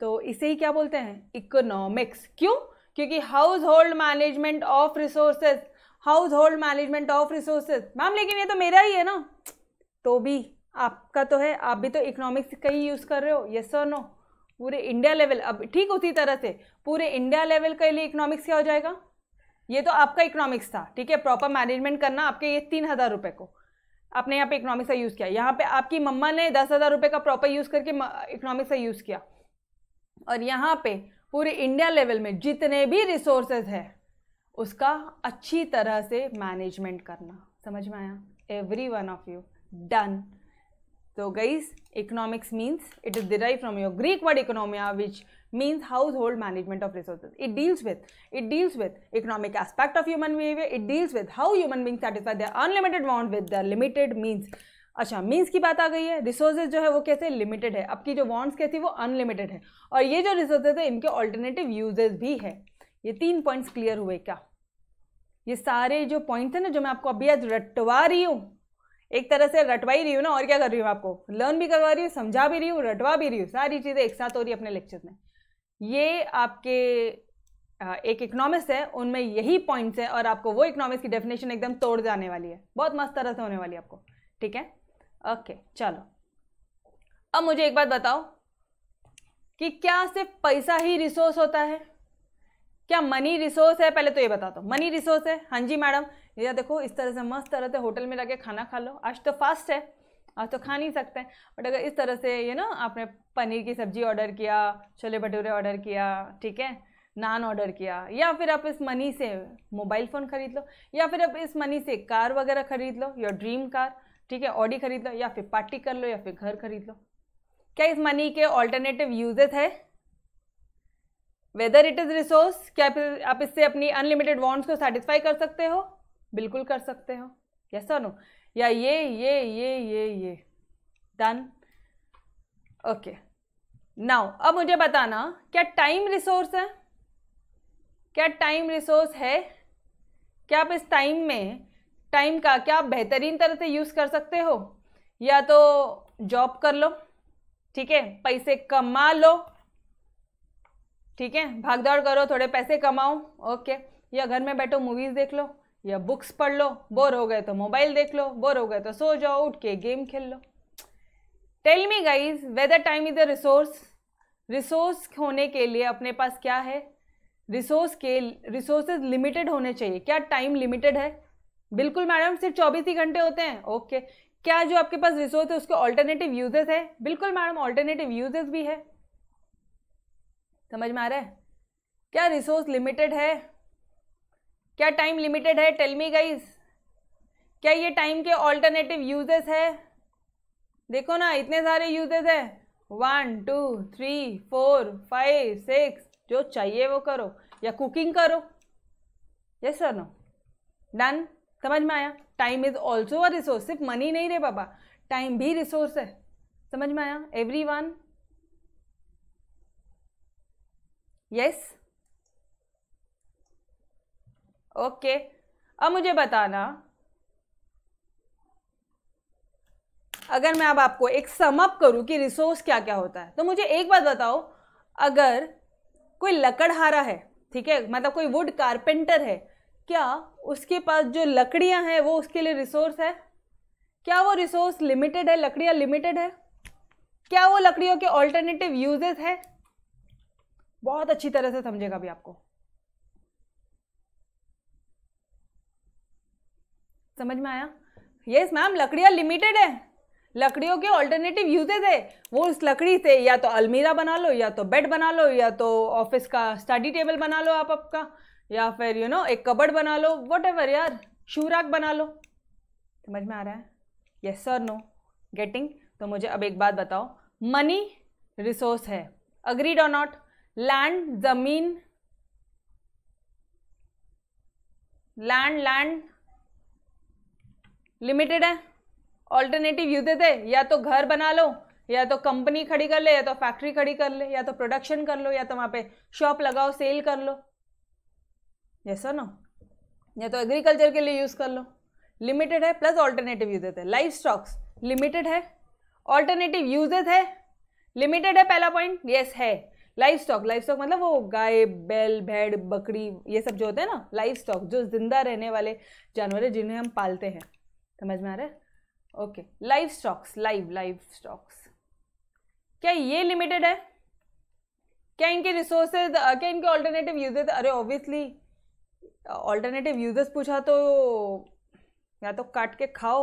तो इसे ही क्या बोलते हैं इकोनॉमिक्स क्यों क्योंकि household management of resources household management of resources ma'am लेकिन ये तो मेरा ही है ना तो भी आपका तो है आप भी तो इकोनॉमिक्स का ही यूज़ कर रहे हो यस और नो पूरे इंडिया लेवल अब ठीक उसी तरह से पूरे इंडिया लेवल के लिए इकोनॉमिक्स क्या हो जाएगा ये तो आपका इकोनॉमिक्स था ठीक है प्रॉपर मैनेजमेंट करना आपके ये तीन हज़ार रुपये को आपने यहाँ पे इकोनॉमिक्स का यूज़ किया यहाँ पे आपकी मम्मा ने दस हज़ार रुपये का प्रॉपर यूज़ करके इकोनॉमिक्स का यूज़ किया और यहाँ पे पूरे इंडिया लेवल में जितने भी रिसोर्सेज है उसका अच्छी तरह से मैनेजमेंट करना समझ में आया every one of you done तो guys economics means it is derive from your Greek word economia which means household management of resources it deals with it deals with economic aspect of human behavior it deals with how human beings satisfy their unlimited want with their limited means अच्छा means की बात आ गई है resources जो है वो कैसे limited है अब की जो वॉन्ट्स कैसी वो अनलिमिटेड है और ये जो रिसोर्सेज है इनके ऑल्टरनेटिव यूजेस भी है ये तीन पॉइंट्स क्लियर हुए क्या ये सारे जो पॉइंट्स हैं ना जो मैं आपको अभी आज रटवा रही हूँ एक तरह से रटवा ही रही हूँ ना और क्या कर रही हूँ आपको लर्न भी करवा रही हूँ समझा भी रही हूँ रटवा भी रही हूँ सारी चीज़ें एक साथ हो रही है अपने लेक्चर में ये आपके एक इकोनॉमिक्स है उनमें यही पॉइंट्स हैं और आपको वो इकोनॉमिक्स की डेफिनेशन एकदम तोड़ जाने वाली है बहुत मस्त तरह से होने वाली है आपको ठीक है ओके चलो अब मुझे एक बात बताओ कि क्या सिर्फ पैसा ही रिसोर्स होता है क्या मनी रिसोर्स है पहले तो ये बता दो मनी रिसोर्स है हाँ जी मैडम या देखो इस तरह से मस्त तरह से होटल में जाके खाना खा लो आज तो फास्ट है तो खा नहीं सकते हैं बट अगर इस तरह से यू नो आपने पनीर की सब्ज़ी ऑर्डर किया छोले भटूरे ऑर्डर किया ठीक है नान ऑर्डर किया या फिर आप इस मनी से मोबाइल फ़ोन खरीद लो या फिर आप इस मनी से कार वगैरह खरीद लो योर ड्रीम कार ठीक है ऑडी खरीद लो या फिर पार्टी कर लो या फिर घर खरीद लो क्या इस मनी के ऑल्टरनेटिव यूजेस है वेदर इट इज़ रिसोर्स क्या आप इससे अपनी अनलिमिटेड वॉन्ट्स को सेटिस्फाई कर सकते हो बिल्कुल कर सकते हो यस और नो या ये ये ये ये ये डन ओके नाउ अब मुझे बताना क्या टाइम रिसोर्स है क्या टाइम रिसोर्स है क्या आप इस टाइम में टाइम का क्या आप बेहतरीन तरह से यूज़ कर सकते हो या तो जॉब कर लो ठीक है पैसे कमा लो ठीक है भागदौड़ करो थोड़े पैसे कमाओ ओके या घर में बैठो मूवीज़ देख लो या बुक्स पढ़ लो बोर हो गए तो मोबाइल देख लो बोर हो गए तो सो जाओ उठ के गेम खेल लो tell me guys whether time is the resource resource होने के लिए अपने पास क्या है रिसोर्स के रिसोर्सेज लिमिटेड होने चाहिए क्या टाइम लिमिटेड है बिल्कुल मैडम सिर्फ चौबीस ही घंटे होते हैं ओके क्या जो आपके पास रिसोर्स है उसके ऑल्टरनेटिव यूजेस है बिल्कुल मैडम ऑल्टरनेटिव यूजेस भी है समझ में आ रहा है क्या रिसोर्स लिमिटेड है क्या टाइम लिमिटेड है टेल मी गाइज क्या ये टाइम के ऑल्टरनेटिव यूजेस है देखो ना इतने सारे यूजेस है one two three four five six जो चाहिए वो करो या कुकिंग करो यस सर नो डन समझ में आया time is also a resource सिर्फ मनी नहीं रे बाबा टाइम भी रिसोर्स है समझ में आया एवरी वन यस ओके अब मुझे बताना अगर मैं अब आपको एक समअप करूं कि रिसोर्स क्या क्या होता है तो मुझे एक बात बताओ अगर कोई लकड़हारा है ठीक है मतलब कोई वुड कारपेंटर है क्या उसके पास जो लकड़ियां हैं वो उसके लिए रिसोर्स है क्या वो रिसोर्स लिमिटेड है लकड़ियां लिमिटेड है क्या वो लकड़ियों के ऑल्टरनेटिव यूजेस है बहुत अच्छी तरह से समझेगा भी आपको समझ में आया यस मैम लकड़ियाँ लिमिटेड है लकड़ियों के ऑल्टरनेटिव यूजेज है वो उस लकड़ी से या तो अलमीरा बना लो या तो बेड बना लो या तो ऑफिस का स्टडी टेबल बना लो आप आपका या फिर यू नो एक कबड़ बना लो वट एवर यार शूराक बना लो समझ में आ रहा है यस सर नो गेटिंग तो मुझे अब एक बात बताओ मनी रिसोर्स है अग्रीड और नॉट लैंड जमीन लैंड लैंड लिमिटेड है ऑल्टरनेटिव यू देते या तो घर बना लो या तो कंपनी खड़ी कर ले या तो फैक्ट्री खड़ी कर ले या तो प्रोडक्शन कर लो या तो वहाँ पे शॉप लगाओ सेल कर लो जैसा ना या तो एग्रीकल्चर के लिए यूज़ कर लो लिमिटेड है प्लस ऑल्टरनेटिव यूजेज है लाइफ स्टॉक्स लिमिटेड है ऑल्टरनेटिव यूजेज है लिमिटेड है पहला पॉइंट यस है लाइफ स्टॉक लाइफ स्टॉक मतलब वो गाय बैल भेड़ बकरी ये सब जो होते हैं ना लाइफ स्टॉक जो जिंदा रहने वाले जानवर है जिन्हें हम पालते हैं समझ में आ रहा है okay livestocks live livestocks क्या ये लिमिटेड है क्या इनके रिसोर्सेज क्या इनके ऑल्टरनेटिव यूजेस अरे ऑब्वियसली ऑल्टरनेटिव यूजेस पूछा तो या तो काट के खाओ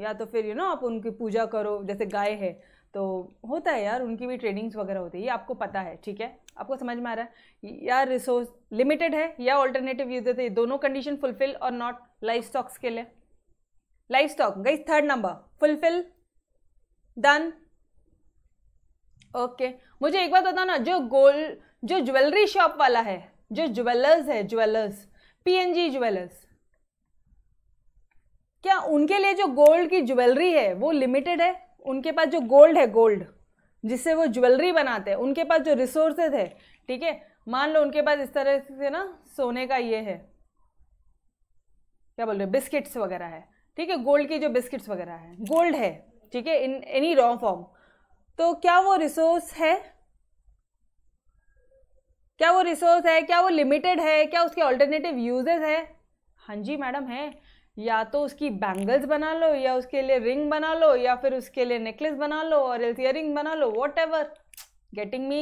या तो फिर यू you नो know, आप उनकी पूजा करो जैसे गाय है तो होता है यार उनकी भी ट्रेनिंग्स वगैरह होती है ये आपको पता है ठीक है आपको समझ में आ रहा है या रिसोर्स लिमिटेड है या ऑल्टरनेटिव यूजेस है दोनों कंडीशन फुलफिल और नॉट लाइफ स्टॉक्स के लिए लाइफ स्टॉक गई third number fulfil done okay मुझे एक बात बताओ ना जो गोल्ड जो ज्वेलरी शॉप वाला है जो ज्वेलर्स है ज्वेलर्स पीएनजी ज्वेलर्स क्या उनके लिए जो गोल्ड की ज्वेलरी है वो लिमिटेड है उनके पास जो गोल्ड है गोल्ड जिससे वो ज्वेलरी बनाते हैं उनके पास जो रिसोर्सेज है ठीक है मान लो उनके पास इस तरह से ना सोने का ये है क्या बोल रहे बिस्किट्स वगैरह है ठीक है गोल्ड के जो बिस्किट्स वगैरह हैं गोल्ड है ठीक है इन एनी रॉ फॉर्म तो क्या वो रिसोर्स है क्या वो रिसोर्स है क्या वो लिमिटेड है क्या उसके ऑल्टरनेटिव यूजेस है हाँ जी मैडम है या तो उसकी बैंगल्स बना लो या उसके लिए रिंग बना लो या फिर उसके लिए नेकलेस बना लो और एल्स ईयरिंग बना लो whatever getting me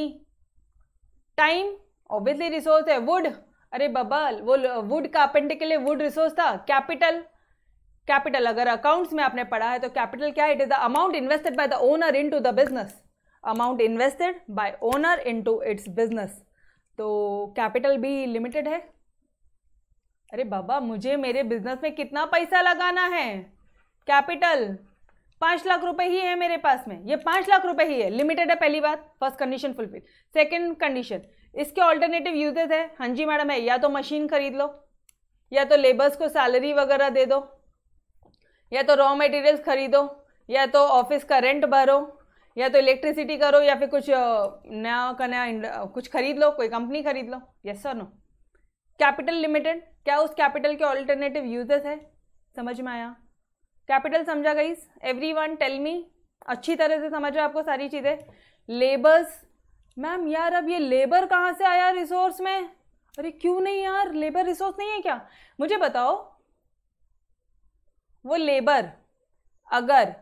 time obviously resource है वुड अरे बबल वो वुड कार्पेंटर के लिए वुड रिसोर्स था कैपिटल कैपिटल अगर अकाउंट्स में आपने पढ़ा है तो कैपिटल क्या it is the amount invested by the owner into the business amount invested by owner into its business तो कैपिटल भी लिमिटेड है अरे बाबा मुझे मेरे बिजनेस में कितना पैसा लगाना है कैपिटल पाँच लाख रुपए ही है मेरे पास में ये पाँच लाख रुपए ही है लिमिटेड है पहली बात first condition fulfil second condition इसके ऑल्टरनेटिव यूजेज है हाँ जी मैडम है या तो मशीन खरीद लो या तो लेबर्स को सैलरी वगैरह दे दो या तो रॉ मटेरियल्स खरीदो या तो ऑफिस का रेंट भरो या तो इलेक्ट्रिसिटी करो या फिर कुछ नया का नया कुछ खरीद लो कोई कंपनी खरीद लो yes sir no capital limited क्या उस कैपिटल के ऑल्टरनेटिव यूजेस है समझ में आया कैपिटल समझा गई एवरी वन टेल मी अच्छी तरह से समझ रहे आपको सारी चीज़ें लेबर्स मैम यार अब ये लेबर कहाँ से आया रिसोर्स में अरे क्यों नहीं यार लेबर रिसोर्स नहीं है क्या मुझे बताओ वो लेबर अगर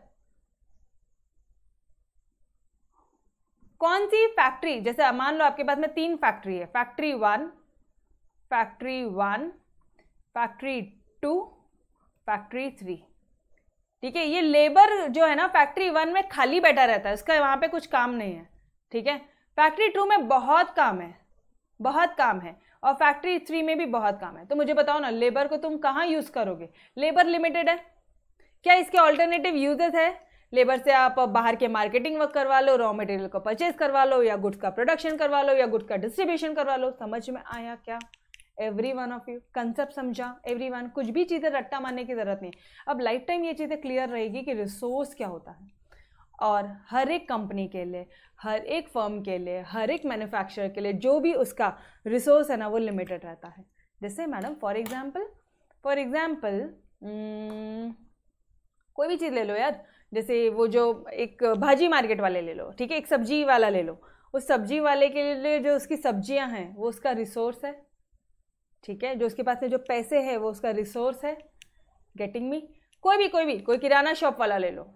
कौन सी फैक्ट्री जैसे मान लो आपके पास में तीन फैक्ट्री है factory one factory one factory two factory three ठीक है ये लेबर जो है ना फैक्ट्री वन में खाली बैठा रहता है उसका वहां पे कुछ काम नहीं है ठीक है फैक्ट्री टू में बहुत काम है बहुत काम है और फैक्ट्री थ्री में भी बहुत काम है तो मुझे बताओ ना लेबर को तुम कहाँ यूज़ करोगे लेबर लिमिटेड है क्या इसके ऑल्टरनेटिव यूजेस है लेबर से आप बाहर के मार्केटिंग वर्क करवा लो रॉ मटेरियल को परचेज करवा लो या गुड्स का प्रोडक्शन करवा लो या गुड्स का डिस्ट्रीब्यूशन करवा लो समझ में आया क्या every one of you concept समझा एवरी वन कुछ भी चीज़ें रट्टा मारने की ज़रूरत नहीं अब लाइफ टाइम ये चीज़ें क्लियर रहेगी कि रिसोर्स क्या होता है और हर एक कंपनी के लिए हर एक फर्म के लिए हर एक मैन्युफैक्चरर के लिए जो भी उसका रिसोर्स है ना वो लिमिटेड रहता है जैसे madam for example for example कोई भी चीज़ ले लो यार जैसे वो जो एक भाजी मार्केट वाले ले लो ठीक है एक सब्जी वाला ले लो उस सब्जी वाले के लिए जो उसकी सब्जियां हैं वो उसका रिसोर्स है ठीक है जो उसके पास में जो पैसे है वो उसका रिसोर्स है गेटिंग मी कोई भी कोई भी कोई किराना शॉप वाला ले लो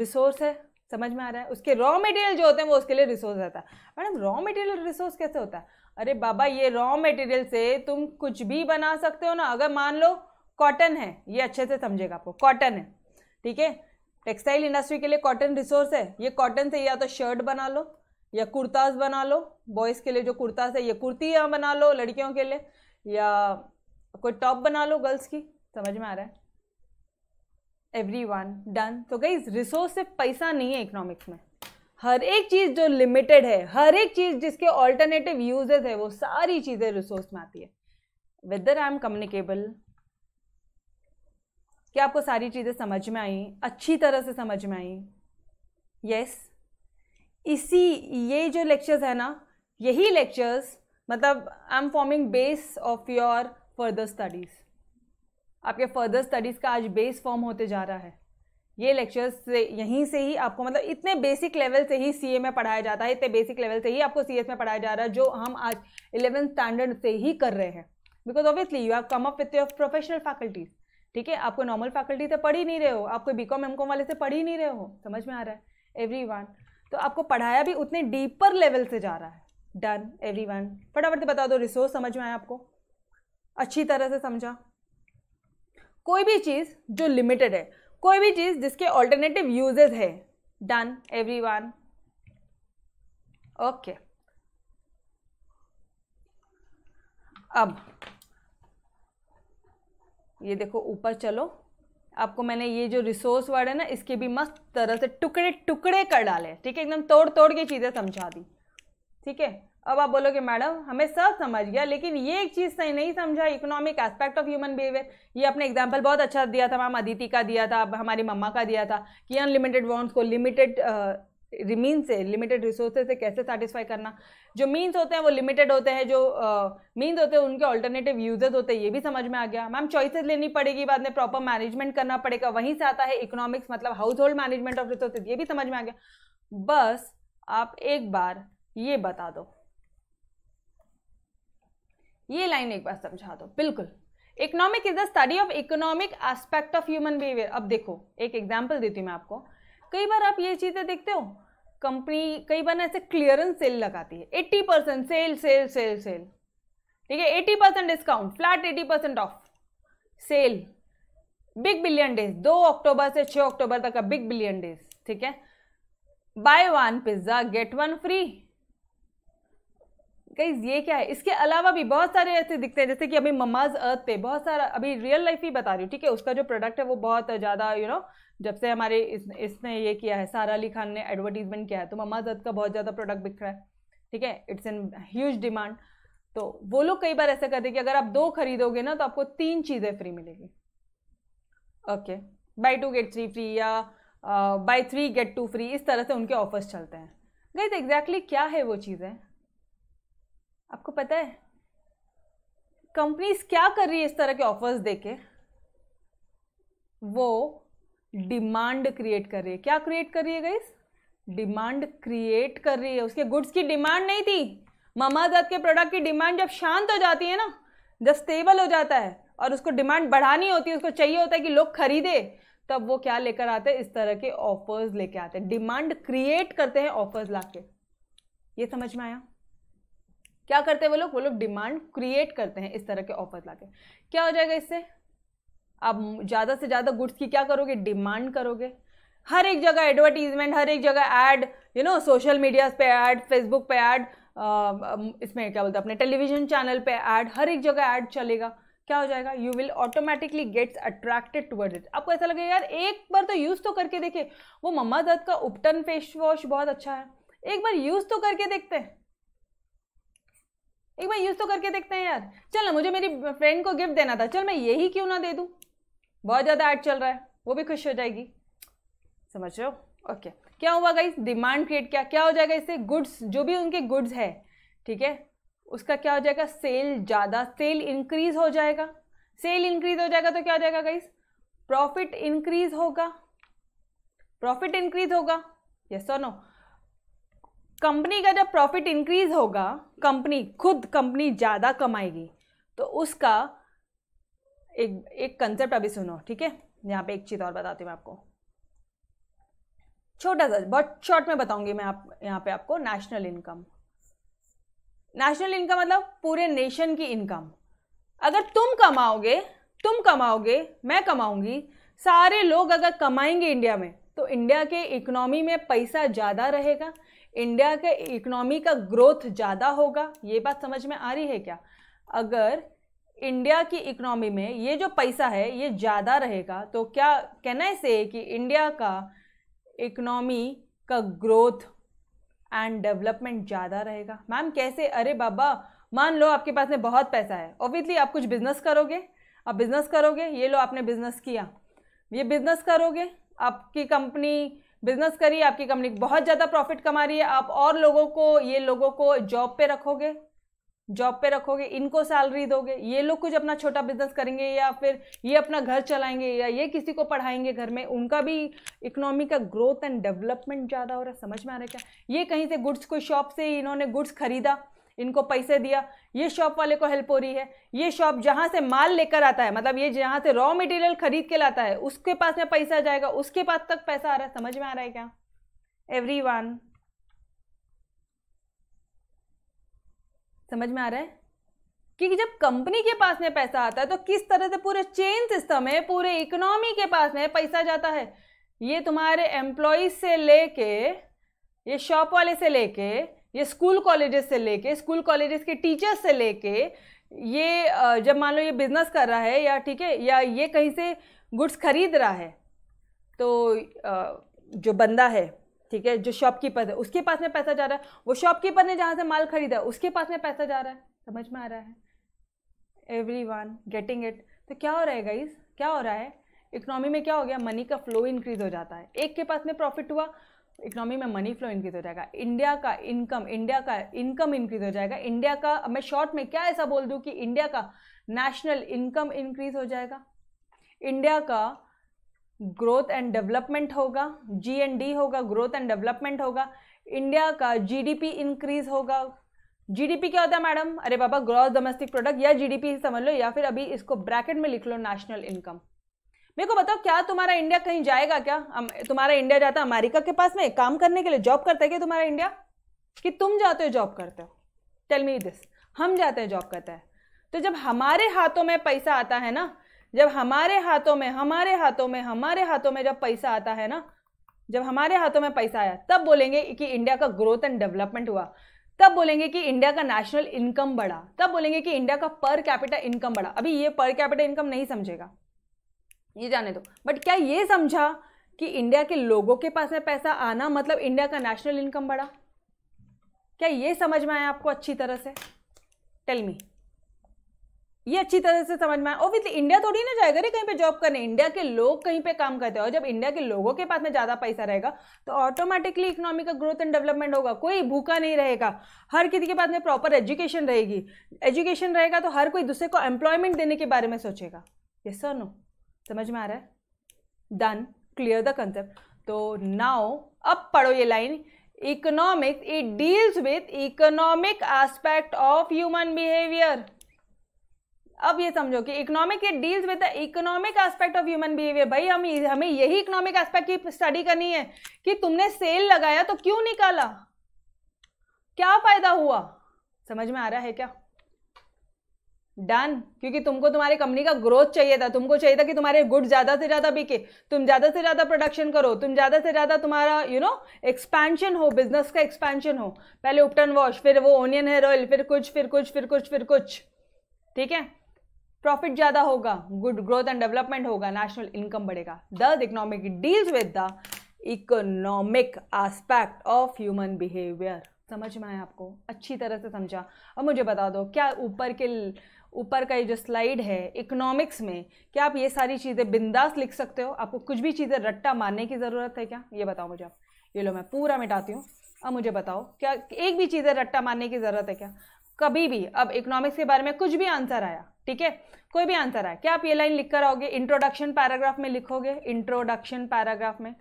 रिसोर्स है समझ में आ रहा है उसके रॉ मटेरियल जो होते हैं वो उसके लिए रिसोर्स रहता है मैडम रॉ मटेरियल रिसोर्स कैसे होता है अरे बाबा ये रॉ मटेरियल से तुम कुछ भी बना सकते हो ना अगर मान लो कॉटन है ये अच्छे से समझेगा आपको कॉटन है ठीक है टेक्सटाइल इंडस्ट्री के लिए कॉटन रिसोर्स है ये कॉटन से या तो शर्ट बना लो या कुर्ताज बना लो बॉयज़ के लिए जो कुर्ताज है ये कुर्ती यहाँ बना लो लड़कियों के लिए या कोई टॉप बना लो गर्ल्स की समझ में आ रहा है एवरी वन डन तो गई रिसोर्स से पैसा नहीं है इकोनॉमिक्स में हर एक चीज़ जो लिमिटेड है हर एक चीज़ जिसके ऑल्टरनेटिव यूजेज है वो सारी चीज़ें रिसोर्स में आती है वेदर आई एम कम्युनिकेबल क्या आपको सारी चीज़ें समझ में आई अच्छी तरह से समझ में आई यस इसी ये जो लेक्चर्स है ना यही लेक्चर्स मतलब I am forming base of your further studies आपके फर्दर स्टडीज़ का आज बेस फॉर्म होते जा रहा है ये लेक्चर्स से यहीं से ही आपको मतलब इतने बेसिक लेवल से ही सीए में पढ़ाया जाता है इतने बेसिक लेवल से ही आपको सीएस में पढ़ाया जा रहा है जो हम आज इलेवेंथ स्टैंडर्ड से ही कर रहे हैं because obviously you have come up with your professional faculties ठीक है आपको नॉर्मल फैकल्टी से पढ़ ही नहीं रहे हो आपको बी कॉम एम कॉम वाले से पढ़ ही नहीं रहे हो समझ में आ रहा है एवरी वन तो आपको पढ़ाया भी उतने डीपर लेवल से जा रहा है डन एवरी वन फटाफट से बता दो रिसोर्स समझ में आए आपको अच्छी तरह से समझा कोई भी चीज़ जो लिमिटेड है कोई भी चीज़ जिसके ऑल्टरनेटिव यूजेज है डन एवरी वन ओके अब ये देखो ऊपर चलो आपको मैंने ये जो रिसोर्स वर्ड है ना इसके भी मस्त तरह से टुकड़े टुकड़े कर डाले ठीक है एकदम तोड़ तोड़ के चीज़ें समझा दी ठीक है अब आप बोलोगे मैडम हमें सब समझ गया लेकिन ये एक चीज़ सही नहीं समझा economic aspect of human behaviour ये आपने एग्जाम्पल बहुत अच्छा दिया था मैम अदिति का दिया था हमारी मम्मा का दिया था कि अनलिमिटेड वॉन्ट्स को लिमिटेड मीन से लिमिटेड रिसोर्सेज से कैसे सेटिस्फाई करना जो मीन्स होते हैं वो लिमिटेड होते हैं जो मीन्स uh, होते हैं उनके ऑल्टरनेटिव यूजेज होते हैं ये भी समझ में आ गया मैम चॉइसेस लेनी पड़ेगी बाद में प्रॉपर मैनेजमेंट करना पड़ेगा वहीं से आता है इकोनॉमिक्स मतलब household management of resources ये भी समझ में आ गया बस आप एक बार ये बता दो ये लाइन एक बार समझा दो बिल्कुल economic is the study of economic aspect of human behaviour अब देखो एक एग्जाम्पल देती हूँ मैं आपको कई बार आप ये चीज़ें देखते हो कंपनी कई बार ऐसे क्लियरेंस सेल लगाती है eighty percent sale sale sale sale ठीक है eighty percent discount flat eighty percent off sale big billion days दो अक्टूबर से छः अक्टूबर तक का बिग बिलियन डेज ठीक है buy one pizza get one free guys ये क्या है इसके अलावा भी बहुत सारे ऐसे दिखते हैं जैसे कि अभी ममाज अर्थ पे बहुत सारा अभी रियल लाइफ ही बता रही हूँ ठीक है उसका जो प्रोडक्ट है वो बहुत ज़्यादा यू नो जब से हमारे इस इसने ये किया है सारा अली खान ने एडवर्टीजमेंट किया है तो ममाज अर्थ का बहुत ज़्यादा प्रोडक्ट बिक रहा है ठीक है इट्स इन ह्यूज डिमांड तो वो लोग कई बार ऐसा करते हैं कि अगर आप दो खरीदोगे ना तो आपको तीन चीज़ें फ्री मिलेगी okay buy two get three free या buy three get two free इस तरह से उनके ऑफर्स चलते हैं गई एग्जैक्टली क्या है वो चीज़ें आपको पता है कंपनीज क्या कर रही है इस तरह के ऑफर्स देके वो डिमांड क्रिएट कर रही है क्या क्रिएट कर रही है गाइस डिमांड क्रिएट कर रही है उसके गुड्स की डिमांड नहीं थी ममाज के प्रोडक्ट की डिमांड जब शांत हो जाती है ना जब स्टेबल हो जाता है और उसको डिमांड बढ़ानी होती है उसको चाहिए होता है कि लोग खरीदे तब वो क्या लेकर आते हैं इस तरह के ऑफर्स लेके आते हैं डिमांड क्रिएट करते हैं ऑफर्स ला ये समझ में आया क्या करते हैं वो लोग वो लोग डिमांड क्रिएट करते हैं इस तरह के ऑफर लाके क्या हो जाएगा इससे आप ज़्यादा से ज़्यादा गुड्स की क्या करोगे डिमांड करोगे हर एक जगह एडवर्टीजमेंट हर एक जगह ad you know social medias पे ऐड फेसबुक पे ऐड इसमें क्या बोलते हैं अपने टेलीविजन चैनल पे ऐड हर एक जगह ऐड चलेगा क्या हो जाएगा you will automatically gets attracted toward it आपको ऐसा लगेगा यार एक बार तो यूज़ तो करके देखे वो मम्मा दर्द का उपटन फेस वॉश बहुत अच्छा है एक बार यूज़ तो करके देखते हैं एक बार यूज़ तो करके देखते हैं यार चल ना मुझे मेरी फ्रेंड को गिफ्ट देना था चल मैं यही क्यों ना दे दूँ बहुत ज़्यादा ऐड चल रहा है वो भी खुश हो जाएगी समझ रहे हो ओके क्या हुआ गाइस डिमांड क्रिएट क्या क्या हो जाएगा इससे गुड्स जो भी उनके गुड्स है ठीक है उसका क्या हो जाएगा सेल ज़्यादा सेल इंक्रीज हो जाएगा सेल इंक्रीज हो जाएगा तो क्या हो जाएगा गाइस प्रॉफिट इंक्रीज होगा प्रॉफिट इंक्रीज होगा यस और नो कंपनी का जब प्रॉफिट इंक्रीज होगा कंपनी खुद कंपनी ज़्यादा कमाएगी तो उसका एक एक कंसेप्ट अभी सुनो ठीक है यहाँ पे एक चीज़ और बताती हूँ आपको छोटा सा बहुत शॉर्ट में बताऊंगी मैं आप यहाँ पे आपको नेशनल इनकम नेशनल इनकम मतलब पूरे नेशन की इनकम अगर तुम कमाओगे तुम कमाओगे मैं कमाऊंगी सारे लोग अगर कमाएंगे इंडिया में तो इंडिया के इकोनॉमी में पैसा ज़्यादा रहेगा इंडिया के इकोनॉमी का ग्रोथ ज़्यादा होगा ये बात समझ में आ रही है क्या अगर इंडिया की इकोनॉमी में ये जो पैसा है ये ज़्यादा रहेगा तो क्या कहना है से कि इंडिया का इकोनॉमी का ग्रोथ एंड डेवलपमेंट ज़्यादा रहेगा मैम कैसे अरे बाबा मान लो आपके पास में बहुत पैसा है ऑब्वियसली आप कुछ बिजनेस करोगे आप बिजनेस करोगे ये लो आपने बिजनेस किया ये बिजनेस करोगे आपकी कंपनी बिजनेस करिए आपकी कंपनी बहुत ज़्यादा प्रॉफिट कमा रही है आप और लोगों को ये लोगों को जॉब पे रखोगे जॉब पे रखोगे इनको सैलरी दोगे ये लोग कुछ अपना छोटा बिजनेस करेंगे या फिर ये अपना घर चलाएंगे या ये किसी को पढ़ाएंगे घर में उनका भी इकोनॉमी का ग्रोथ एंड डेवलपमेंट ज़्यादा हो रहा है समझ में आ रहा है क्या ये कहीं से गुड्स कोई शॉप से इन्होंने गुड्स खरीदा इनको पैसे दिया ये शॉप वाले को हेल्प हो रही है ये शॉप जहाँ से माल लेकर आता है मतलब ये जहाँ से रॉ मटेरियल खरीद के लाता है उसके पास में पैसा जाएगा उसके पास तक पैसा आ रहा है समझ में आ रहा है क्या एवरी वन समझ में आ रहा है क्योंकि जब कंपनी के पास में पैसा आता है तो किस तरह से पूरे चेन सिस्टम है पूरे इकोनॉमी के पास में पैसा जाता है ये तुम्हारे एम्प्लॉय से लेके ये शॉप वाले से लेके ये स्कूल कॉलेजेस से लेके स्कूल कॉलेजेस के टीचर्स से लेके ये जब मान लो ये बिजनेस कर रहा है या ठीक है या ये कहीं से गुड्स खरीद रहा है तो जो बंदा है ठीक है जो शॉपकीपर है उसके पास में पैसा जा रहा है वो शॉपकीपर ने जहाँ से माल खरीदा उसके पास में पैसा जा रहा है समझ में आ रहा है एवरी वन गेटिंग इट तो क्या हो रहा है गाइज क्या हो रहा है इकोनॉमी में क्या हो गया मनी का फ्लो इंक्रीज हो जाता है एक के पास में प्रॉफिट हुआ इकोनॉमी में मनी फ्लो इंक्रीज हो जाएगा इंडिया का इनकम इंडिया का इनकम इंक्रीज हो जाएगा इंडिया का मैं शॉर्ट में क्या ऐसा बोल दूँ कि इंडिया का नेशनल इनकम इंक्रीज हो जाएगा इंडिया का ग्रोथ एंड डेवलपमेंट होगा जी एंड डी होगा ग्रोथ एंड डेवलपमेंट होगा इंडिया का जीडीपी इंक्रीज होगा जीडीपी क्या होता है मैडम अरे बाबा ग्रॉस डोमेस्टिक प्रोडक्ट या जीडीपी समझ लो या फिर अभी इसको ब्रैकेट में लिख लो नेशनल इनकम मेरे को बताओ क्या तुम्हारा इंडिया कहीं जाएगा क्या तुम्हारा इंडिया जाता अमेरिका के पास में काम करने के लिए जॉब करता है क्या तुम्हारा इंडिया कि तुम जाते हो जॉब करते हो टेल मी दिस हम जाते हैं जॉब करते हैं तो जब हमारे हाथों में पैसा आता है ना जब हमारे हाथों में हमारे हाथों में हमारे हाथों में जब पैसा आता है ना जब हमारे हाथों में पैसा आया तब बोलेंगे कि इंडिया का ग्रोथ एंड डेवलपमेंट हुआ तब बोलेंगे कि इंडिया का नेशनल इनकम बढ़ा तब बोलेंगे कि इंडिया का पर कैपिटल इनकम बढ़ा अभी ये पर कैपिटल इनकम नहीं समझेगा ये जाने दो बट क्या ये समझा कि इंडिया के लोगों के पास में पैसा आना मतलब इंडिया का नेशनल इनकम बढ़ा क्या ये समझ में आया आपको अच्छी तरह से टेल मी ये अच्छी तरह से समझ में आया ओबियसली इंडिया थोड़ी ना जाएगा रे कहीं पे जॉब करने इंडिया के लोग कहीं पे काम करते हैं और जब इंडिया के लोगों के पास में ज़्यादा पैसा रहेगा तो ऑटोमेटिकली इकोनॉमी का ग्रोथ एंड डेवलपमेंट होगा कोई भूखा नहीं रहेगा हर किसी के पास में प्रॉपर एजुकेशन रहेगी एजुकेशन रहेगा तो हर कोई दूसरे को एम्प्लॉयमेंट देने के बारे में सोचेगा ये सर नो समझ में आ रहा है डन क्लियर द कंसेप्ट तो नाउ अब पढ़ो ये line economic it deals with economic aspect of human behaviour अब ये समझो कि economic it deals with the economic aspect of human behaviour भाई हम हमें यही इकोनॉमिक एस्पेक्ट की स्टडी करनी है कि तुमने सेल लगाया तो क्यों निकाला क्या फायदा हुआ समझ में आ रहा है क्या डन क्योंकि तुमको तुम्हारी कंपनी का ग्रोथ चाहिए था तुमको चाहिए था कि तुम्हारे गुड ज़्यादा से ज़्यादा बिके तुम ज़्यादा से ज़्यादा प्रोडक्शन करो तुम ज़्यादा से ज़्यादा तुम्हारा यू नो एक्सपेंशन हो बिजनेस का एक्सपेंशन हो पहले उपटन वॉश फिर वो ओनियन हेयर ऑयल फिर कुछ फिर कुछ फिर कुछ फिर कुछ ठीक है प्रॉफिट ज़्यादा होगा गुड ग्रोथ एंड डेवलपमेंट होगा नेशनल इनकम बढ़ेगा the economic deals with the economic aspect of human behaviour समझ में आया आपको अच्छी तरह से समझा अब मुझे बता दो क्या ऊपर के ऊपर का ये जो स्लाइड है इकोनॉमिक्स में क्या आप ये सारी चीज़ें बिंदास लिख सकते हो आपको कुछ भी चीज़ें रट्टा मारने की ज़रूरत है क्या ये बताओ मुझे आप ये लो मैं पूरा मिटाती हूँ अब मुझे बताओ क्या एक भी चीज़ें रट्टा मारने की ज़रूरत है क्या कभी भी अब इकोनॉमिक्स के बारे में कुछ भी आंसर आया ठीक है कोई भी आंसर आया क्या आप ये लाइन लिख कर आओगे इंट्रोडक्शन पैराग्राफ में लिखोगे इंट्रोडक्शन पैराग्राफ में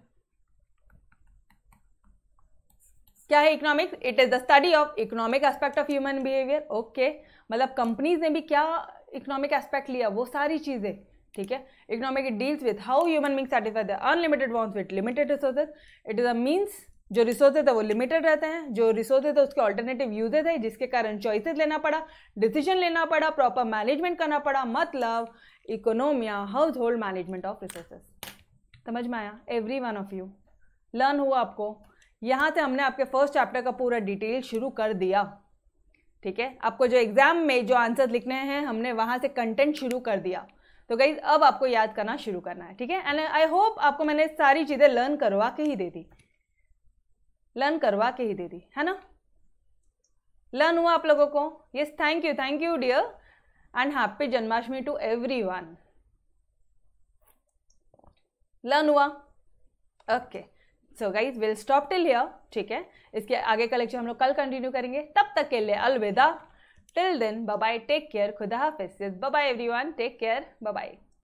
क्या है economics it is the study of economic aspect of human behaviour okay मतलब कंपनीज ने भी क्या इकोनॉमिक एस्पेक्ट लिया वो सारी चीज़ें ठीक है economic deals with how human being satisfy the unlimited wants with limited resources it is a means जो रिसोर्सेज है वो लिमिटेड रहते हैं जो रिसोर्सेज है उसके ऑल्टरनेटिव यूजेज है जिसके कारण चॉइसेस लेना पड़ा डिसीजन लेना पड़ा प्रॉपर मैनेजमेंट करना पड़ा मतलब economia household management of resources समझ में आया every one of you learn हुआ आपको यहाँ से हमने आपके फर्स्ट चैप्टर का पूरा डिटेल शुरू कर दिया ठीक है आपको जो एग्ज़ाम में जो आंसर लिखने हैं हमने वहां से कंटेंट शुरू कर दिया तो गई अब आपको याद करना शुरू करना है ठीक है एंड आई होप आपको मैंने सारी चीज़ें लर्न करवा के ही दे दी लर्न करवा के ही दे दी है ना लर्न हुआ आप लोगों को yes thank you thank you dear and happy Janmashtami to every one learn हुआ okay okay. So guys will stop till here ठीक है इसके आगे का लेक्चर हम लोग कल कंटिन्यू करेंगे तब तक के लिए अलविदा till then bye take care खुदा हाफिज bye everyone take care bye